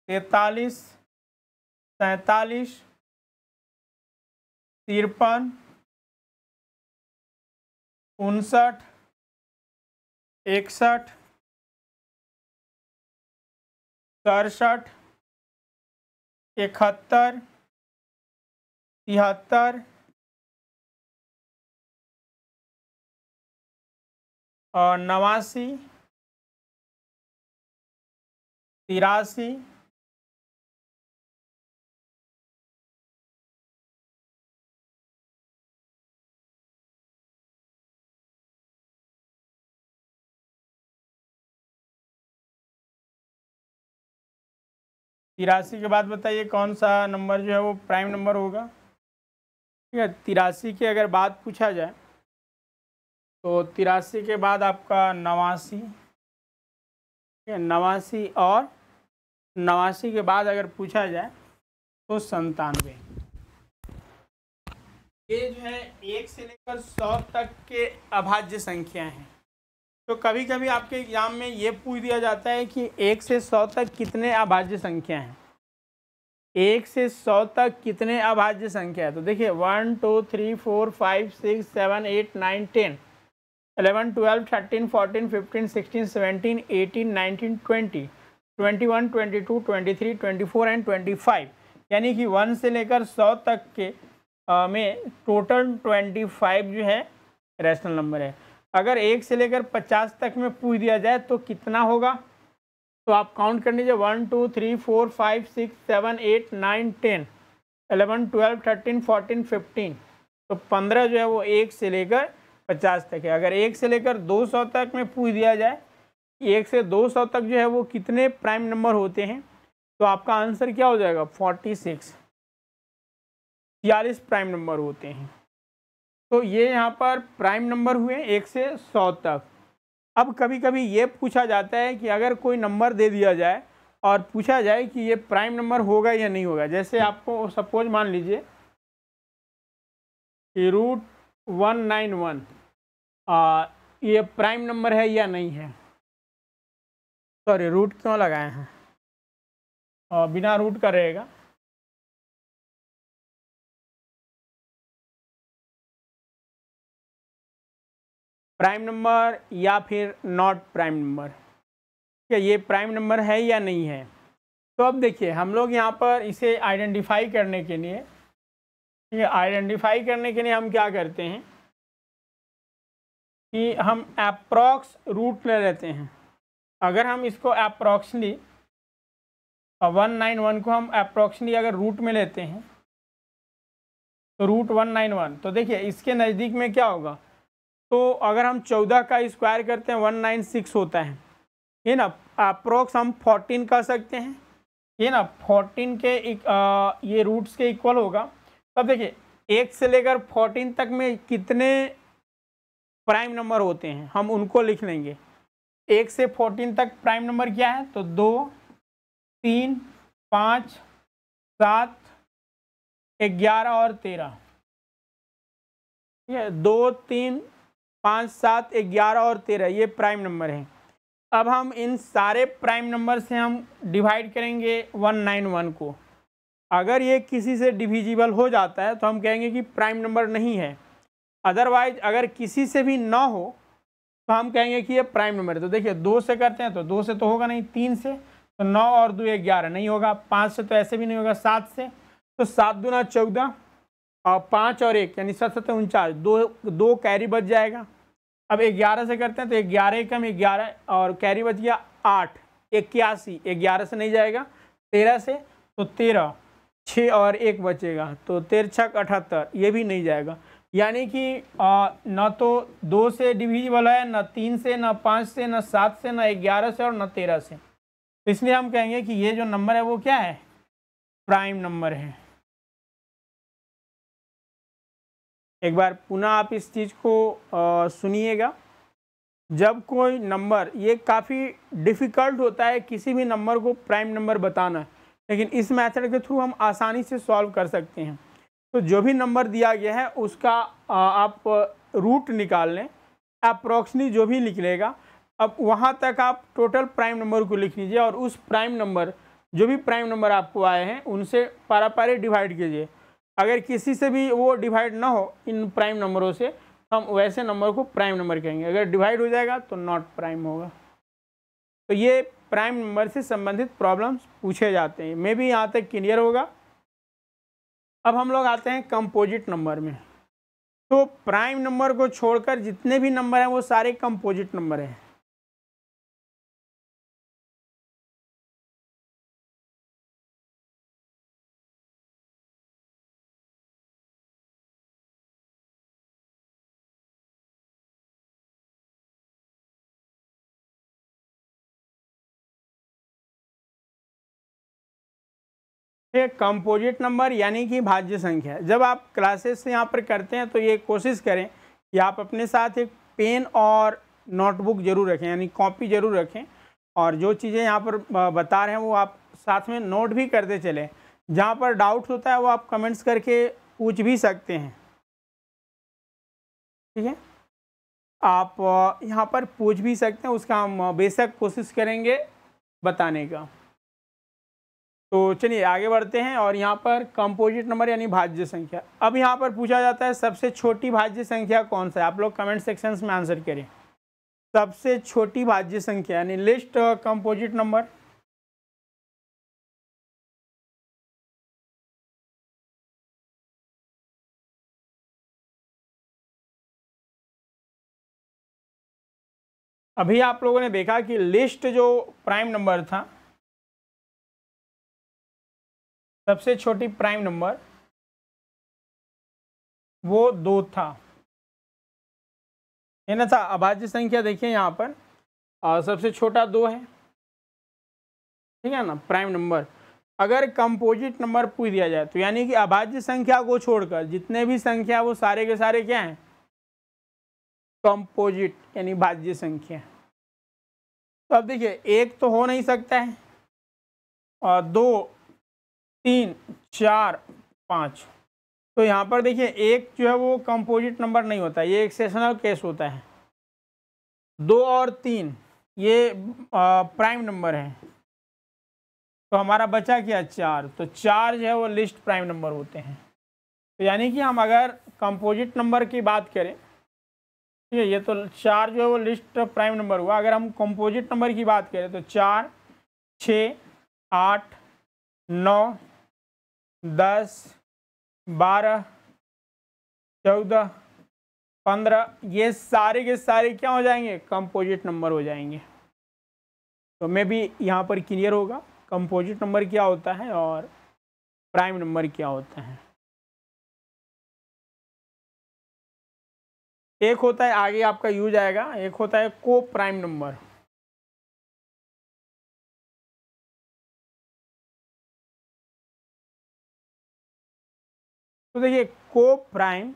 तैतालीस सैतालीस तिरपन उनसठ इकसठ सड़सठ इकहत्तर तिहत्तर और नवासी तिरासी तिरासी के बाद बताइए कौन सा नंबर जो है वो प्राइम नंबर होगा ठीक है तिरासी के अगर बात पूछा जाए तो तिरासी के बाद आपका नवासी ठीक है नवासी और नवासी के बाद अगर पूछा जाए तो संतानवे ये जो है एक से लेकर सौ तक के अभाज्य संख्या हैं तो कभी कभी आपके एग्ज़ाम में ये पूछ दिया जाता है कि एक से सौ तक कितने अभाज्य संख्या हैं एक से सौ तक कितने अभाज्य संख्या है तो देखिए one two three four five six seven eight nine ten eleven twelve thirteen fourteen fifteen sixteen seventeen eighteen nineteen twenty twenty one twenty two twenty three twenty four and twenty five यानी कि वन से लेकर सौ तक के आ, में टोटल ट्वेंटी फाइव जो है रैशनल नंबर है अगर एक से लेकर पचास तक में पूछ दिया जाए तो कितना होगा तो आप काउंट कर लीजिए one two three four five six seven eight nine ten eleven twelve thirteen fourteen fifteen तो पंद्रह जो है वो एक से लेकर पचास तक है अगर एक से लेकर दो सौ तक में पूछ दिया जाए एक से दो सौ तक जो है वो कितने प्राइम नंबर होते हैं तो आपका आंसर क्या हो जाएगा फोर्टी सिक्स छियालीस प्राइम नंबर होते हैं तो ये यहाँ पर प्राइम नंबर हुए एक से सौ तक अब कभी कभी ये पूछा जाता है कि अगर कोई नंबर दे दिया जाए और पूछा जाए कि ये प्राइम नंबर होगा या नहीं होगा जैसे आपको सपोज मान लीजिए कि रूट वन नाइन वन ये प्राइम नंबर है या नहीं है सॉरी रूट क्यों लगाए हैं बिना रूट का रहेगा प्राइम नंबर या फिर नॉट प्राइम नंबर ठीक है ये प्राइम नंबर है या नहीं है तो अब देखिए हम लोग यहाँ पर इसे आइडेंटिफाई करने के लिए ठीक है आइडेंटिफाई करने के लिए हम क्या करते हैं कि हम अप्रॉक्स रूट ले लेते हैं अगर हम इसको अप्रॉक्सली वन नाइन वन को हम अप्रॉक्सली अगर रूट में लेते हैं तो रूट वन नाइन वन तो देखिए इसके नज़दीक में क्या होगा तो अगर हम चौदह का स्क्वायर करते हैं वन नाइन सिक्स होता है ये ना अप्रोक्स हम फोर्टीन कर सकते हैं ये ना फोर्टीन के एक, आ, ये रूट्स के इक्वल होगा तब देखिए एक से लेकर फोर्टीन तक में कितने प्राइम नंबर होते हैं हम उनको लिख लेंगे एक से फोर्टीन तक प्राइम नंबर क्या है तो दो तीन पाँच सात ग्यारह और तेरह ठीक है दो तीन पाँच सात ग्यारह और तेरह ये प्राइम नंबर हैं अब हम इन सारे प्राइम नंबर से हम डिवाइड करेंगे वन नाइन वन को अगर ये किसी से डिविजिबल हो जाता है तो हम कहेंगे कि प्राइम नंबर नहीं है अदरवाइज अगर किसी से भी ना हो तो हम कहेंगे कि ये प्राइम नंबर है तो देखिए दो से करते हैं तो दो से तो होगा नहीं तीन से तो नौ और दो ग्यारह नहीं होगा पाँच से तो ऐसे भी नहीं होगा सात से तो सात दो ना चौदह और पाँच और एक यानी सत सत उनचास दो दो कैरी बच जाएगा अब ग्यारह से करते हैं तो ग्यारह कम ग्यारह और कैरी बच गया आठ इक्यासी ग्यारह से नहीं जाएगा तेरह से तो तेरह छः और एक बचेगा तो तेरछक अठहत्तर ये भी नहीं जाएगा यानी कि न तो दो से डिविजिबल है न तीन से न पाँच से न सात से न ग्यारह से और न तेरह से इसलिए हम कहेंगे कि ये जो नंबर है वो क्या है प्राइम नंबर है एक बार पुनः आप इस चीज़ को सुनिएगा जब कोई नंबर ये काफ़ी डिफ़िकल्ट होता है किसी भी नंबर को प्राइम नंबर बताना लेकिन इस मेथड के थ्रू हम आसानी से सॉल्व कर सकते हैं तो जो भी नंबर दिया गया है उसका आप रूट निकाल लें अप्रॉक्सली जो भी निकलेगा अब वहाँ तक आप टोटल प्राइम नंबर को लिख लीजिए और उस प्राइम नंबर जो भी प्राइम नंबर आपको आए हैं उनसे पारा पारे डिवाइड कीजिए अगर किसी से भी वो डिवाइड ना हो इन प्राइम नंबरों से हम वैसे नंबर को प्राइम नंबर कहेंगे अगर डिवाइड हो जाएगा तो नॉट प्राइम होगा तो ये प्राइम नंबर से संबंधित प्रॉब्लम्स पूछे जाते हैं मे भी यहाँ तक क्लियर होगा अब हम लोग आते हैं कंपोजिट नंबर में तो प्राइम नंबर को छोड़कर जितने भी नंबर हैं वो सारे कंपोजिट नंबर हैं है कंपोजिट नंबर यानी कि भाज्य संख्या जब आप क्लासेस यहाँ पर करते हैं तो ये कोशिश करें कि आप अपने साथ एक पेन और नोटबुक जरूर रखें यानी कॉपी जरूर रखें और जो चीज़ें यहाँ पर बता रहे हैं वो आप साथ में नोट भी करते चलें जहाँ पर डाउट होता है वो आप कमेंट्स करके पूछ भी सकते हैं ठीक है आप यहाँ पर पूछ भी सकते हैं उसका हम बेशक कोशिश करेंगे बताने का तो चलिए आगे बढ़ते हैं और यहाँ पर कंपोजिट नंबर यानी भाज्य संख्या अब यहाँ पर पूछा जाता है सबसे छोटी भाज्य संख्या कौन सा है आप लोग कमेंट सेक्शन में आंसर करें सबसे छोटी भाज्य संख्या यानी लिस्ट कंपोजिट नंबर अभी आप लोगों ने देखा कि लिस्ट जो प्राइम नंबर था सबसे छोटी प्राइम नंबर वो दो था है ना था अभाज्य संख्या देखिए यहाँ पर आ, सबसे छोटा दो है ठीक है ना प्राइम नंबर अगर कंपोजिट नंबर पूछ दिया जाए तो यानी कि अभाज्य संख्या को छोड़कर जितने भी संख्या वो सारे के सारे क्या हैं कंपोजिट यानी भाज्य संख्या तो अब देखिए एक तो हो नहीं सकता है और दो तीन चार पाँच तो यहाँ पर देखिए एक जो है वो कंपोजिट नंबर नहीं होता ये एक्सेशनल केस होता है दो और तीन ये प्राइम नंबर है तो हमारा बचा क्या चार तो चार जो है वो लिस्ट प्राइम नंबर होते हैं तो यानी कि हम अगर कंपोजिट नंबर की बात करें ठीक है ये तो चार जो है वो लिस्ट प्राइम नंबर हुआ अगर हम कंपोजिट नंबर की बात करें तो चार छ आठ नौ दस बारह चौदह पंद्रह ये सारे के सारे क्या हो जाएंगे कंपोजिट नंबर हो जाएंगे तो मे भी यहाँ पर क्लियर होगा कंपोजिट नंबर क्या होता है और प्राइम नंबर क्या होता है एक होता है आगे आपका यूज आएगा एक होता है को प्राइम नंबर तो देखिए को प्राइम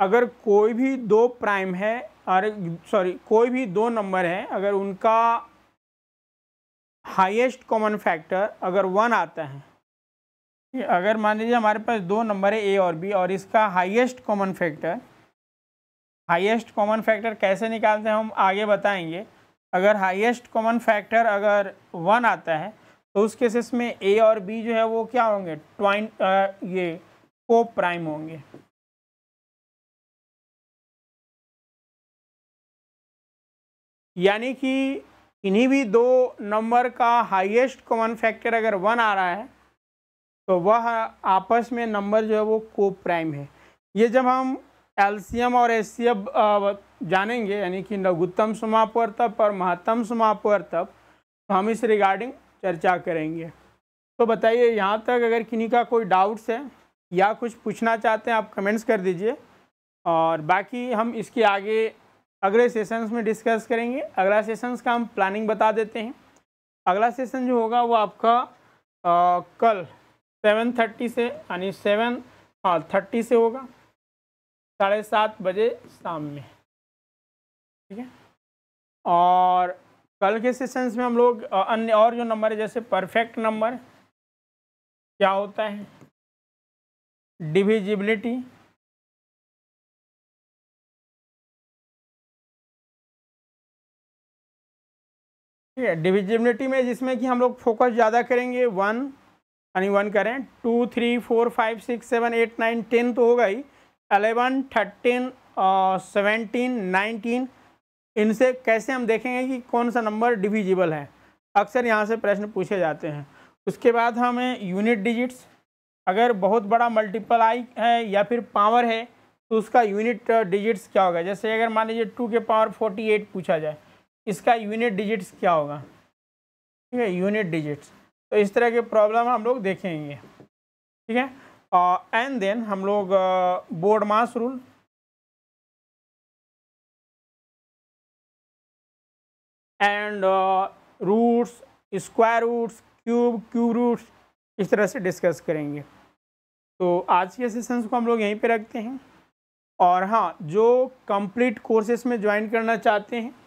अगर कोई भी दो प्राइम है और सॉरी कोई भी दो नंबर है अगर उनका हाईएस्ट कॉमन फैक्टर अगर वन आता है अगर मान लीजिए हमारे पास दो नंबर है ए और बी और इसका highest common factor highest common factor कैसे निकालते हैं हम आगे बताएंगे अगर हाईएस्ट कॉमन फैक्टर अगर वन आता है तो उस केसेस में ए और बी जो है वो क्या होंगे ट्वाइन ये को प्राइम होंगे यानी कि इन्हीं भी दो नंबर का हाईएस्ट कॉमन फैक्टर अगर वन आ रहा है तो वह आपस में नंबर जो है वो को प्राइम है ये जब हम एलसीएम और एस जानेंगे यानी कि लघुत्तम तब और महत्तम समापवर्तक तो हम इस रिगार्डिंग चर्चा करेंगे तो बताइए यहाँ तक अगर किन्हीं का कोई डाउट्स है या कुछ पूछना चाहते हैं आप कमेंट्स कर दीजिए और बाकी हम इसके आगे अगले सेशंस में डिस्कस करेंगे अगला सेशंस का हम प्लानिंग बता देते हैं अगला सेशन जो होगा वो आपका आ, कल सेवन थर्टी से यानी सेवन हाँ थर्टी से होगा साढ़े सात बजे शाम में ठीक है और कल के सेशंस में हम लोग अन्य और जो नंबर है जैसे परफेक्ट नंबर क्या होता है divisibility ठीक है डिविजिबिलिटी में जिसमें कि हम लोग फोकस ज़्यादा करेंगे वन यानी वन करें two three four five six seven eight nine ten तो होगा ही अलेवन थर्टीन सेवेंटीन नाइनटीन इनसे कैसे हम देखेंगे कि कौन सा नंबर डिविजिबल है अक्सर यहाँ से प्रश्न पूछे जाते हैं उसके बाद हमें यूनिट डिजिट्स अगर बहुत बड़ा मल्टीपल आई है या फिर पावर है तो उसका यूनिट डिजिट्स uh, क्या होगा जैसे अगर मान लीजिए टू के पावर फोर्टी एट पूछा जाए इसका यूनिट डिजिट्स क्या होगा ठीक है यूनिट डिजिट्स तो इस तरह के प्रॉब्लम हम लोग देखेंगे ठीक है एंड uh, देन हम लोग BODMAS rule and roots square roots cube cube roots इस तरह से डिस्कस करेंगे तो आज के सेशंस को हम लोग यहीं पे रखते हैं और हाँ जो कंप्लीट कोर्सेस में ज्वाइन करना चाहते हैं